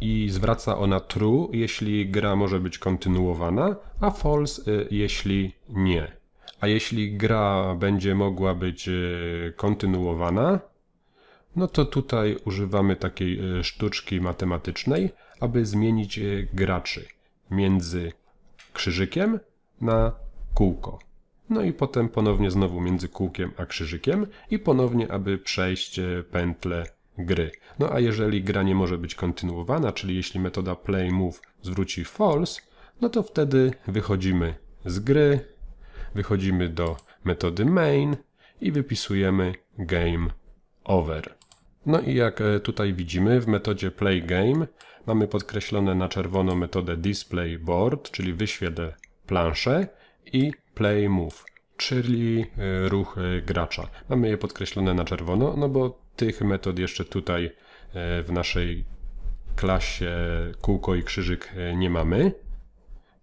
i zwraca ona true, jeśli gra może być kontynuowana, a false, jeśli nie. A jeśli gra będzie mogła być kontynuowana, no to tutaj używamy takiej e, sztuczki matematycznej, aby zmienić e, graczy między krzyżykiem na kółko. No i potem ponownie znowu między kółkiem a krzyżykiem i ponownie, aby przejść e, pętlę gry. No a jeżeli gra nie może być kontynuowana, czyli jeśli metoda play move zwróci false, no to wtedy wychodzimy z gry, wychodzimy do metody main i wypisujemy game over. No i jak e, tutaj widzimy w metodzie play game mamy podkreślone na czerwono metodę display board, czyli wyświetl planszę i play move, czyli e, ruch e, gracza. Mamy je podkreślone na czerwono, no bo tych metod jeszcze tutaj w naszej klasie kółko i krzyżyk nie mamy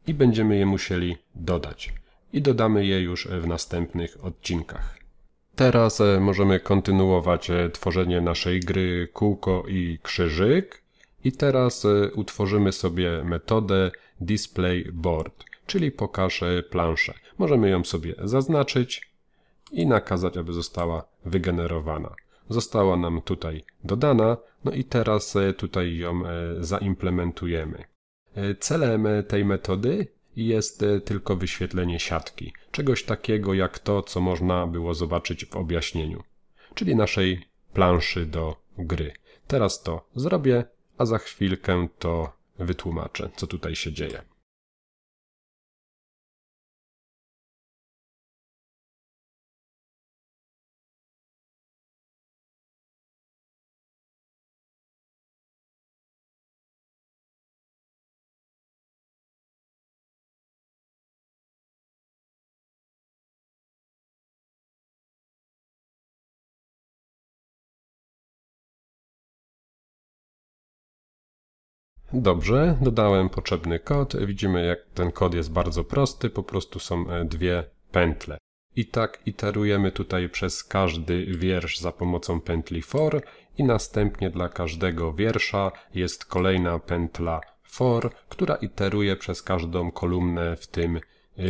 i będziemy je musieli dodać. I dodamy je już w następnych odcinkach. Teraz e, możemy kontynuować e, tworzenie naszej gry kółko i krzyżyk. I teraz e, utworzymy sobie metodę display board, czyli pokażę planszę. Możemy ją sobie zaznaczyć i nakazać, aby została wygenerowana. Została nam tutaj dodana, no i teraz tutaj ją zaimplementujemy. Celem tej metody i jest e, tylko wyświetlenie siatki, czegoś takiego jak to, co można było zobaczyć w objaśnieniu, czyli naszej planszy do gry. Teraz to zrobię, a za chwilkę to wytłumaczę, co tutaj się dzieje. Dobrze, dodałem potrzebny kod. Widzimy jak ten kod jest bardzo prosty, po prostu są e, dwie pętle. I tak iterujemy tutaj przez każdy wiersz za pomocą pętli for i następnie dla każdego wiersza jest kolejna pętla for, która iteruje przez każdą kolumnę w tym e,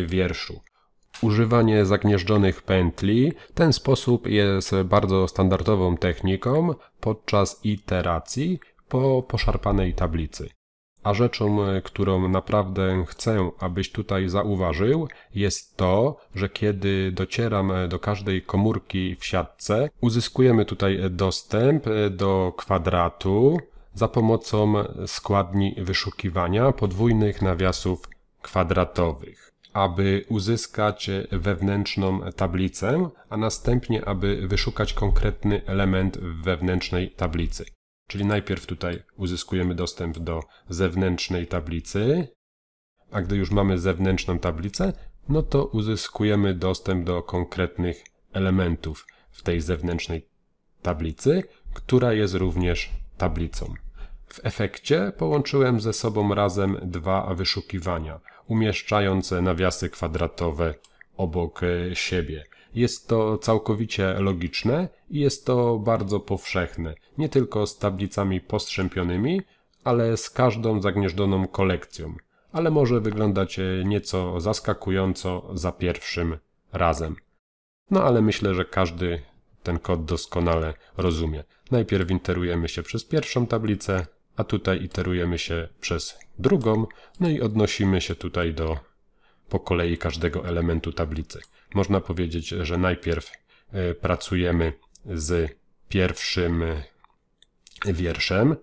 wierszu. Używanie zagnieżdżonych pętli. Ten sposób jest bardzo standardową techniką podczas iteracji po poszarpanej tablicy. A rzeczą, e, którą naprawdę chcę, abyś tutaj zauważył, jest to, że kiedy docieram e, do każdej komórki w siatce, uzyskujemy tutaj e, dostęp do kwadratu za pomocą składni wyszukiwania podwójnych nawiasów kwadratowych. Aby uzyskać wewnętrzną tablicę, a następnie aby wyszukać konkretny element w wewnętrznej tablicy. Czyli najpierw tutaj uzyskujemy dostęp do zewnętrznej tablicy, a gdy już mamy zewnętrzną tablicę, no to uzyskujemy dostęp do konkretnych elementów w tej zewnętrznej tablicy, która jest również tablicą. W efekcie połączyłem ze sobą razem dwa wyszukiwania, umieszczające nawiasy kwadratowe obok e, siebie. Jest to całkowicie logiczne i jest to bardzo powszechne, nie tylko z tablicami postrzępionymi, ale z każdą zagnieżdżoną kolekcją, ale może wyglądać e, nieco zaskakująco za pierwszym razem. No ale myślę, że każdy ten kod doskonale rozumie. Najpierw interujemy się przez pierwszą tablicę, a tutaj iterujemy się przez drugą, no i odnosimy się tutaj do po kolei każdego elementu tablicy. Można powiedzieć, że najpierw e, pracujemy z pierwszym e, wierszem.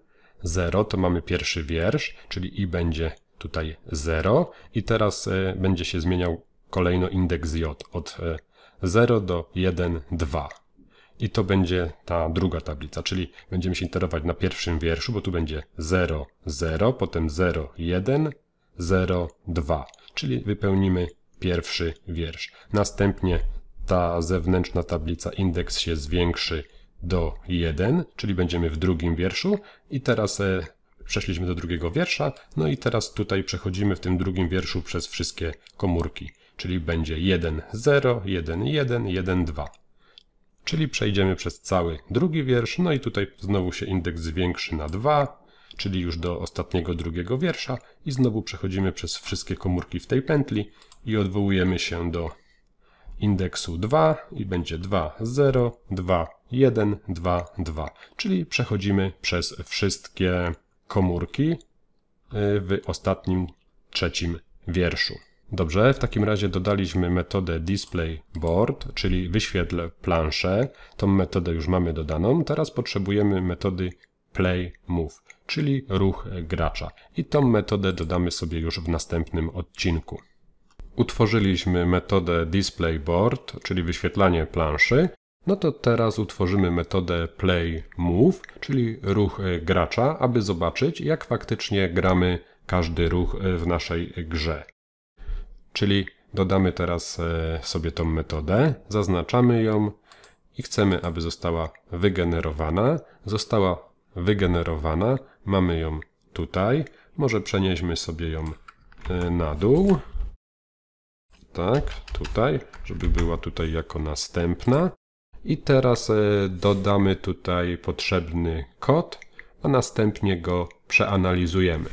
0 to mamy pierwszy wiersz, czyli i będzie tutaj 0 i teraz e, będzie się zmieniał kolejno indeks j od 0 do 1, 2. I to będzie ta druga tablica, czyli będziemy się interować na pierwszym wierszu, bo tu będzie 0, 0, potem 0, 1, 0, 2 czyli wypełnimy pierwszy wiersz. Następnie ta zewnętrzna tablica indeks się zwiększy do 1, czyli będziemy w drugim wierszu i teraz e, przeszliśmy do drugiego wiersza, no i teraz tutaj przechodzimy w tym drugim wierszu przez wszystkie komórki, czyli będzie 1, 0, 1, 1, 1, 2. Czyli przejdziemy przez cały drugi wiersz, no i tutaj znowu się indeks zwiększy na 2, czyli już do ostatniego drugiego wiersza i znowu przechodzimy przez wszystkie komórki w tej pętli i odwołujemy się do indeksu 2 i będzie 2, 0, 2, 1, 2, 2, czyli przechodzimy przez wszystkie komórki y, w ostatnim trzecim wierszu. Dobrze, w takim razie dodaliśmy metodę display board, czyli wyświetle planszę. Tą metodę już mamy dodaną. Teraz potrzebujemy metody play move czyli ruch gracza. I tą metodę dodamy sobie już w następnym odcinku. Utworzyliśmy metodę display board, czyli wyświetlanie planszy. No to teraz utworzymy metodę play move, czyli ruch gracza, aby zobaczyć jak faktycznie gramy każdy ruch w naszej grze. Czyli dodamy teraz e, sobie tą metodę, zaznaczamy ją i chcemy, aby została wygenerowana. Została wygenerowana, Mamy ją tutaj. Może przenieśmy sobie ją e, na dół. Tak, tutaj, żeby była tutaj jako następna. I teraz e, dodamy tutaj potrzebny kod, a następnie go przeanalizujemy.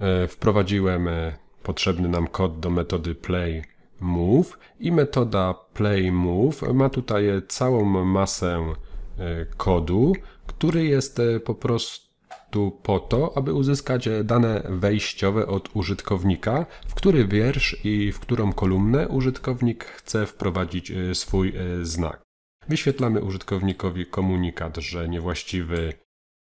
E, wprowadziłem e, potrzebny nam kod do metody play move i metoda play move ma tutaj e, całą masę kodu, który jest po prostu po to, aby uzyskać dane wejściowe od użytkownika, w który wiersz i w którą kolumnę użytkownik chce wprowadzić swój znak. Wyświetlamy użytkownikowi komunikat, że niewłaściwy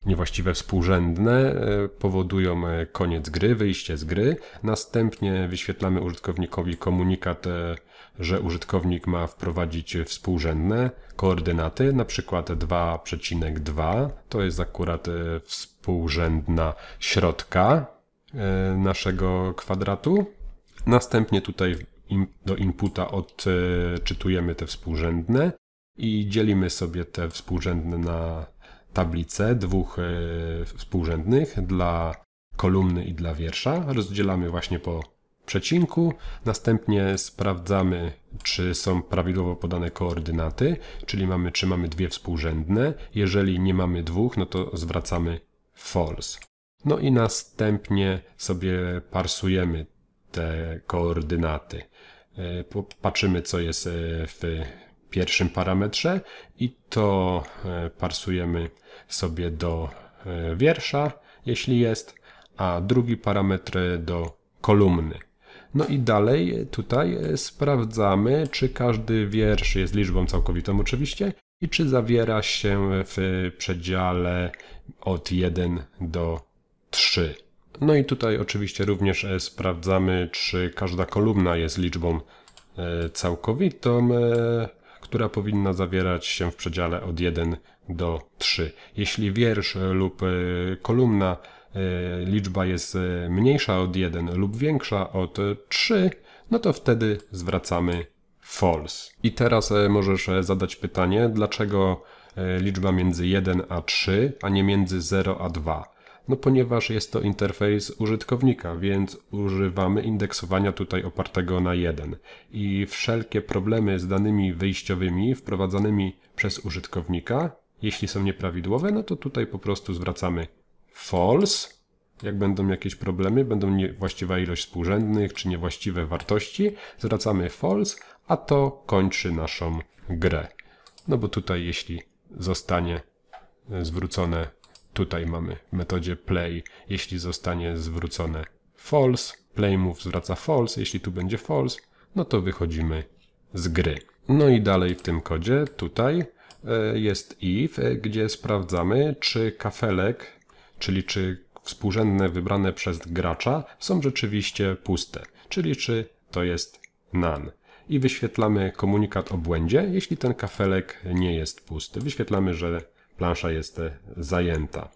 niewłaściwe współrzędne e, powodują e, koniec gry, wyjście z gry. Następnie wyświetlamy użytkownikowi komunikat, e, że użytkownik ma wprowadzić współrzędne koordynaty, na przykład 2,2 to jest akurat współrzędna środka naszego kwadratu. Następnie tutaj do inputa odczytujemy te współrzędne i dzielimy sobie te współrzędne na tablice dwóch e, współrzędnych dla kolumny i dla wiersza. Rozdzielamy właśnie po przecinku. Następnie sprawdzamy, czy są prawidłowo podane koordynaty, czyli mamy, czy mamy dwie współrzędne. Jeżeli nie mamy dwóch, no to zwracamy false. No i następnie sobie parsujemy te koordynaty. E, patrzymy, co jest e, w pierwszym parametrze i to parsujemy sobie do e, wiersza, jeśli jest, a drugi parametr do kolumny. No i dalej tutaj e, sprawdzamy, czy każdy wiersz jest liczbą całkowitą oczywiście i czy zawiera się w przedziale od 1 do 3. No i tutaj oczywiście również e, sprawdzamy, czy każda kolumna jest liczbą całkowitą, która powinna zawierać się w przedziale od 1 do 3. Jeśli wiersz e, lub e, kolumna e, liczba jest mniejsza od 1 lub większa od 3, no to wtedy zwracamy false. I teraz możesz zadać pytanie, dlaczego liczba między 1 a 3, a nie między 0 a 2? No ponieważ jest to interfejs użytkownika, więc używamy indeksowania tutaj opartego na 1. I wszelkie problemy z danymi wyjściowymi wprowadzanymi przez użytkownika jeśli są nieprawidłowe, no to tutaj po prostu zwracamy false. Jak będą jakieś problemy, będą niewłaściwa ilość współrzędnych czy niewłaściwe wartości, zwracamy false, a to kończy naszą grę. No bo tutaj jeśli zostanie e, zwrócone, tutaj mamy w metodzie play, jeśli zostanie zwrócone false, play move zwraca false, jeśli tu będzie false, no to wychodzimy z gry. No i dalej w tym kodzie, tutaj E, jest if, e, gdzie sprawdzamy, czy kafelek, czyli czy współrzędne wybrane przez gracza są rzeczywiście puste, czyli czy to jest none. I wyświetlamy komunikat o błędzie, jeśli ten kafelek nie jest pusty. Wyświetlamy, że plansza jest e, zajęta.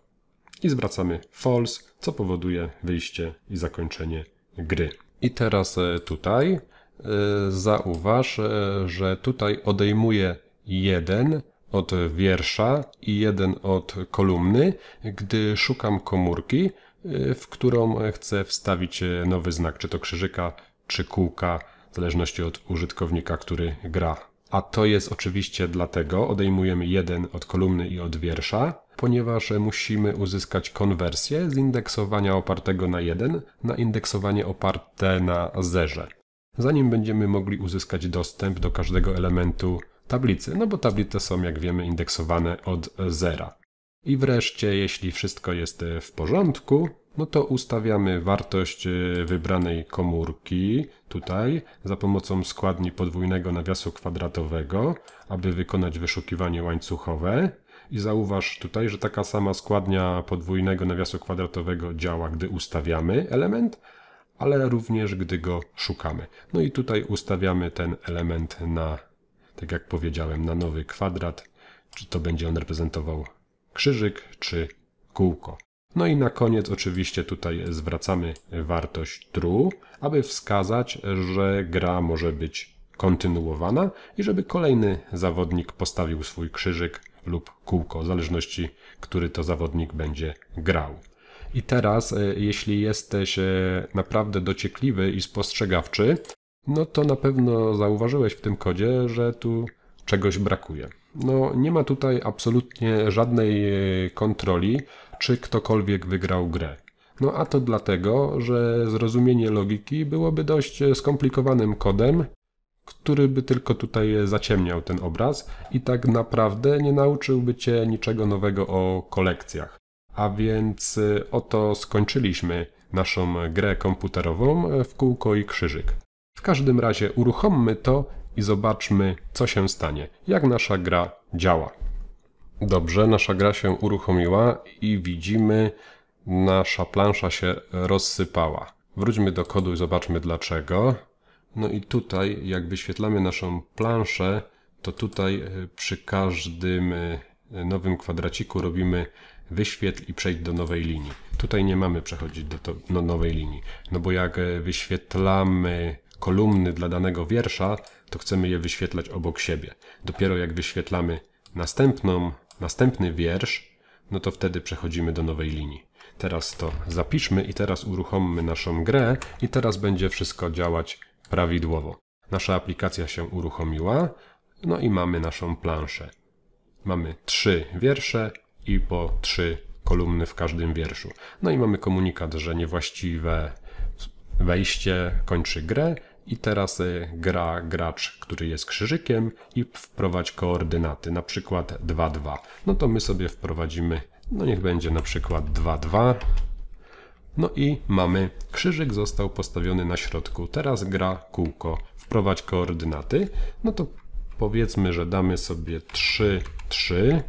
I zwracamy false, co powoduje wyjście i zakończenie gry. I teraz tutaj zauważ, że tutaj odejmuje 1 od wiersza i jeden od kolumny, gdy szukam komórki, y, w którą chcę wstawić y, nowy znak, czy to krzyżyka, czy kółka, w zależności od użytkownika, który gra. A to jest oczywiście dlatego, odejmujemy jeden od kolumny i od wiersza, ponieważ musimy uzyskać konwersję z indeksowania opartego na 1 na indeksowanie oparte na zerze. Zanim będziemy mogli uzyskać dostęp do każdego elementu tablicy, no bo tablice są, jak wiemy, indeksowane od zera. I wreszcie, jeśli wszystko jest w porządku, no to ustawiamy wartość e, wybranej komórki tutaj za pomocą składni podwójnego nawiasu kwadratowego, aby wykonać wyszukiwanie łańcuchowe. I zauważ tutaj, że taka sama składnia podwójnego nawiasu kwadratowego działa, gdy ustawiamy element, ale również gdy go szukamy. No i tutaj ustawiamy ten element na tak jak powiedziałem, na nowy kwadrat, czy to będzie on reprezentował krzyżyk, czy kółko. No i na koniec oczywiście tutaj zwracamy wartość true, aby wskazać, że gra może być kontynuowana i żeby kolejny zawodnik postawił swój krzyżyk lub kółko, w zależności, który to zawodnik będzie grał. I teraz, e, jeśli jesteś e, naprawdę dociekliwy i spostrzegawczy, no to na pewno zauważyłeś w tym kodzie, że tu czegoś brakuje. No, nie ma tutaj absolutnie żadnej e, kontroli, czy ktokolwiek wygrał grę. No a to dlatego, że zrozumienie logiki byłoby dość e, skomplikowanym kodem, który by tylko tutaj zaciemniał ten obraz i tak naprawdę nie nauczyłby cię niczego nowego o kolekcjach. A więc e, oto skończyliśmy naszą grę komputerową w kółko i krzyżyk. W każdym razie uruchommy to i zobaczmy, co się stanie, jak nasza gra działa. Dobrze, nasza gra się uruchomiła i widzimy, nasza plansza się rozsypała. Wróćmy do kodu i zobaczmy dlaczego. No i tutaj, jak wyświetlamy naszą planszę, to tutaj e, przy każdym e, nowym kwadraciku robimy wyświetl i przejdź do nowej linii. Tutaj nie mamy przechodzić do, to, do nowej linii, no bo jak e, wyświetlamy kolumny dla danego wiersza, to chcemy je wyświetlać obok siebie. Dopiero jak wyświetlamy następną, następny wiersz, no to wtedy przechodzimy do nowej linii. Teraz to zapiszmy i teraz uruchommy naszą grę i teraz będzie wszystko działać prawidłowo. Nasza aplikacja się uruchomiła, no i mamy naszą planszę. Mamy trzy wiersze i po trzy kolumny w każdym wierszu. No i mamy komunikat, że niewłaściwe wejście kończy grę i teraz e, gra gracz, który jest krzyżykiem i wprowadź koordynaty, na przykład 2, 2. No to my sobie wprowadzimy, no niech będzie na przykład 2, 2. No i mamy krzyżyk został postawiony na środku. Teraz gra kółko. Wprowadź koordynaty. No to powiedzmy, że damy sobie 3, 3,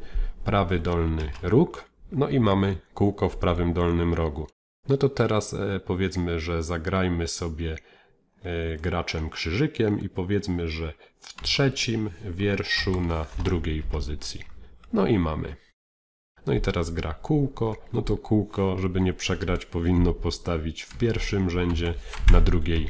prawy dolny róg. No i mamy kółko w prawym dolnym rogu. No to teraz e, powiedzmy, że zagrajmy sobie E, graczem krzyżykiem i powiedzmy, że w trzecim wierszu na drugiej pozycji. No i mamy. No i teraz gra kółko, no to kółko, żeby nie przegrać, powinno postawić w pierwszym rzędzie na drugiej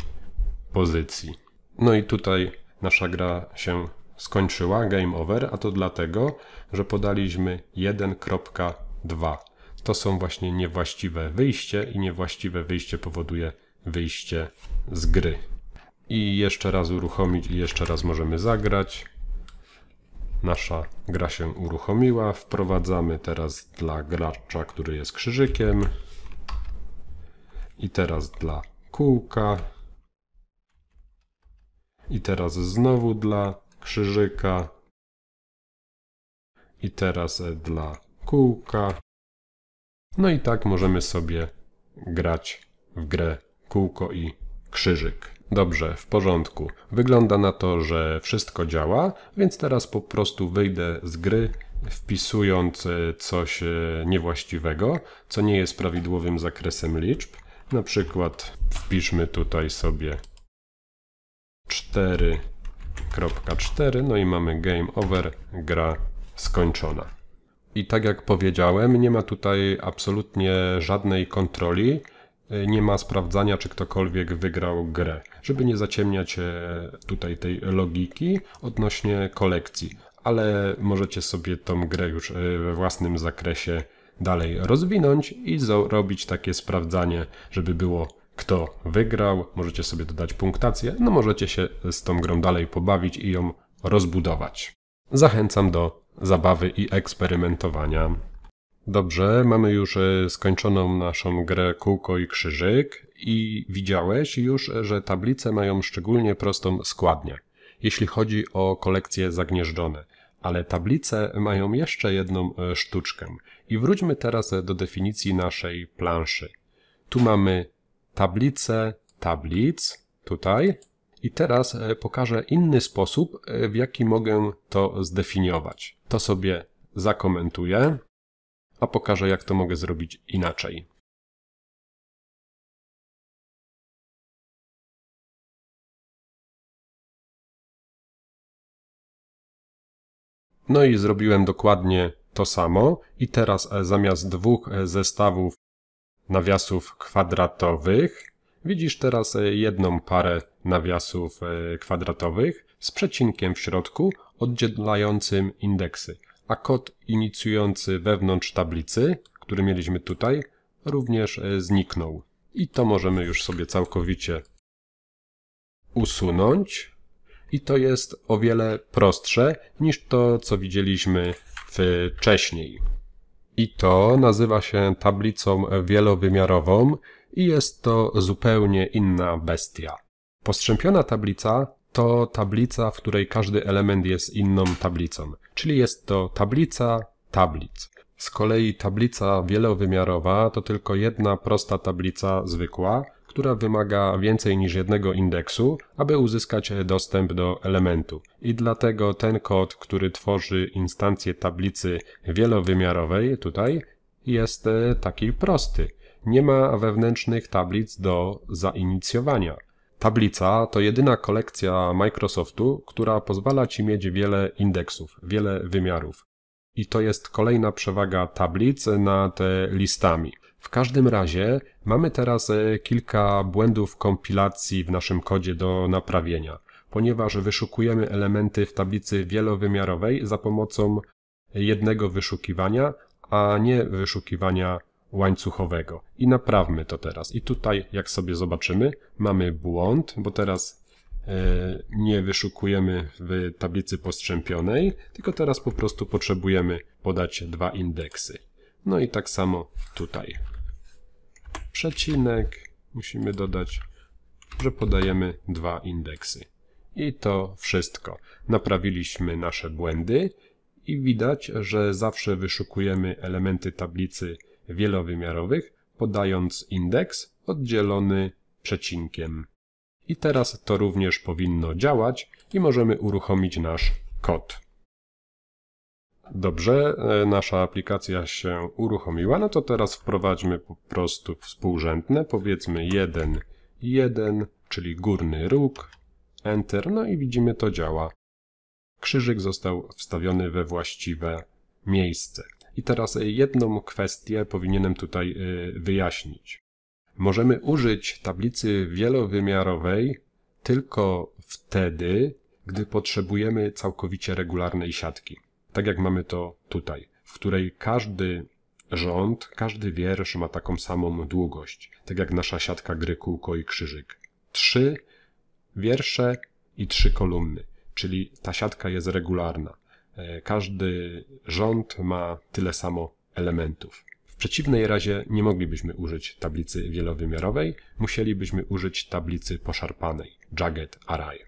pozycji. No i tutaj nasza gra się skończyła, game over, a to dlatego, że podaliśmy 1.2. To są właśnie niewłaściwe wyjście i niewłaściwe wyjście powoduje wyjście z gry. I jeszcze raz uruchomić i jeszcze raz możemy zagrać. Nasza gra się uruchomiła. Wprowadzamy teraz dla gracza, który jest krzyżykiem. I teraz dla kółka. I teraz znowu dla krzyżyka. I teraz dla kółka. No i tak możemy sobie grać w grę kółko i krzyżyk. Dobrze, w porządku. Wygląda na to, że wszystko działa, więc teraz po prostu wyjdę z gry, wpisując e, coś e, niewłaściwego, co nie jest prawidłowym zakresem liczb. Na przykład wpiszmy tutaj sobie 4.4, no i mamy game over, gra skończona. I tak jak powiedziałem, nie ma tutaj absolutnie żadnej kontroli nie ma sprawdzania, czy ktokolwiek wygrał grę, żeby nie zaciemniać e, tutaj tej logiki odnośnie kolekcji, ale możecie sobie tą grę już e, we własnym zakresie dalej rozwinąć i zrobić takie sprawdzanie, żeby było kto wygrał, możecie sobie dodać punktację, no możecie się z tą grą dalej pobawić i ją rozbudować. Zachęcam do zabawy i eksperymentowania. Dobrze, mamy już e, skończoną naszą grę kółko i krzyżyk i widziałeś już, e, że tablice mają szczególnie prostą składnię, jeśli chodzi o kolekcje zagnieżdżone. Ale tablice mają jeszcze jedną e, sztuczkę. I wróćmy teraz do definicji naszej planszy. Tu mamy tablicę tablic, tutaj. I teraz pokażę inny sposób, w jaki mogę to zdefiniować. To sobie zakomentuję a pokażę jak to mogę zrobić inaczej. No i zrobiłem dokładnie to samo i teraz e, zamiast dwóch e, zestawów nawiasów kwadratowych widzisz teraz e, jedną parę nawiasów kwadratowych z przecinkiem w środku oddzielającym indeksy a kod inicjujący wewnątrz tablicy, który mieliśmy tutaj, również e, zniknął. I to możemy już sobie całkowicie usunąć. I to jest o wiele prostsze niż to, co widzieliśmy wcześniej. I to nazywa się tablicą wielowymiarową i jest to zupełnie inna bestia. Postrzępiona tablica to tablica, w której każdy element jest inną tablicą czyli jest to tablica tablic. Z kolei tablica wielowymiarowa to tylko jedna prosta tablica zwykła, która wymaga więcej niż jednego indeksu, aby uzyskać dostęp do elementu. I dlatego ten kod, który tworzy instancję tablicy wielowymiarowej tutaj, jest taki prosty. Nie ma wewnętrznych tablic do zainicjowania. Tablica to jedyna kolekcja Microsoftu, która pozwala ci mieć wiele indeksów, wiele wymiarów. I to jest kolejna przewaga tablic nad listami. W każdym razie mamy teraz e, kilka błędów kompilacji w naszym kodzie do naprawienia, ponieważ wyszukujemy elementy w tablicy wielowymiarowej za pomocą e, jednego wyszukiwania, a nie wyszukiwania łańcuchowego. I naprawmy to teraz. I tutaj, jak sobie zobaczymy, mamy błąd, bo teraz e, nie wyszukujemy w tablicy postrzępionej, tylko teraz po prostu potrzebujemy podać dwa indeksy. No i tak samo tutaj. Przecinek, musimy dodać, że podajemy dwa indeksy. I to wszystko. Naprawiliśmy nasze błędy i widać, że zawsze wyszukujemy elementy tablicy wielowymiarowych, podając indeks oddzielony przecinkiem. I teraz to również powinno działać i możemy uruchomić nasz kod. Dobrze, e, nasza aplikacja się uruchomiła, no to teraz wprowadźmy po prostu współrzędne, powiedzmy 1, 1, czyli górny róg, Enter, no i widzimy to działa. Krzyżyk został wstawiony we właściwe miejsce. I teraz e, jedną kwestię powinienem tutaj e, wyjaśnić. Możemy użyć tablicy wielowymiarowej tylko wtedy, gdy potrzebujemy całkowicie regularnej siatki. Tak jak mamy to tutaj, w której każdy rząd, każdy wiersz ma taką samą długość, tak jak nasza siatka gry kółko i krzyżyk. Trzy wiersze i trzy kolumny, czyli ta siatka jest regularna. E, każdy rząd ma tyle samo elementów. W przeciwnej razie nie moglibyśmy użyć tablicy wielowymiarowej, musielibyśmy użyć tablicy poszarpanej, jagged array.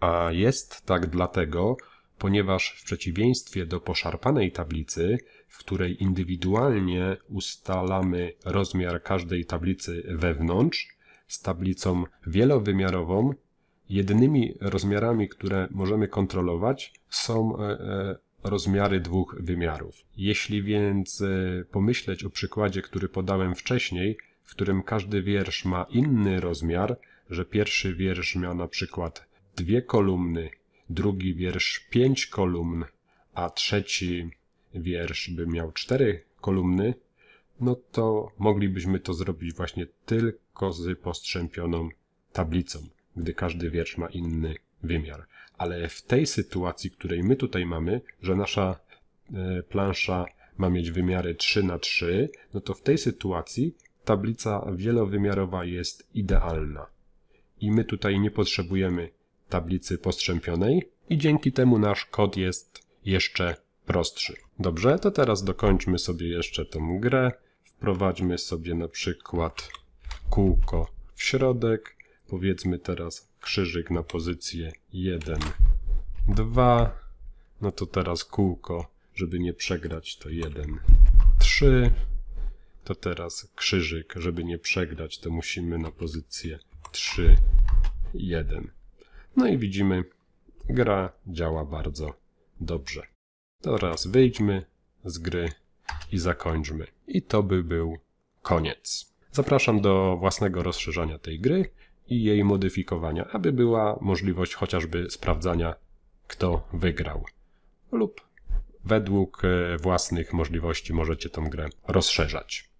A jest tak dlatego, ponieważ w przeciwieństwie do poszarpanej tablicy, w której indywidualnie ustalamy rozmiar każdej tablicy wewnątrz, z tablicą wielowymiarową Jedynymi rozmiarami, które możemy kontrolować, są e, e, rozmiary dwóch wymiarów. Jeśli więc e, pomyśleć o przykładzie, który podałem wcześniej, w którym każdy wiersz ma inny rozmiar, że pierwszy wiersz miał na przykład dwie kolumny, drugi wiersz pięć kolumn, a trzeci wiersz by miał cztery kolumny, no to moglibyśmy to zrobić właśnie tylko z postrzępioną tablicą gdy każdy wiersz ma inny wymiar. Ale w tej sytuacji, której my tutaj mamy, że nasza e, plansza ma mieć wymiary 3 na 3, no to w tej sytuacji tablica wielowymiarowa jest idealna. I my tutaj nie potrzebujemy tablicy postrzępionej i dzięki temu nasz kod jest jeszcze prostszy. Dobrze, to teraz dokończmy sobie jeszcze tą grę. Wprowadźmy sobie na przykład kółko w środek powiedzmy teraz krzyżyk na pozycję 1, 2, no to teraz kółko, żeby nie przegrać to 1, 3, to teraz krzyżyk, żeby nie przegrać to musimy na pozycję 3, 1. No i widzimy, gra działa bardzo dobrze. Teraz wyjdźmy z gry i zakończmy. I to by był koniec. Zapraszam do własnego rozszerzania tej gry i jej modyfikowania, aby była możliwość chociażby sprawdzania, kto wygrał. Lub według e, własnych możliwości możecie tą grę rozszerzać.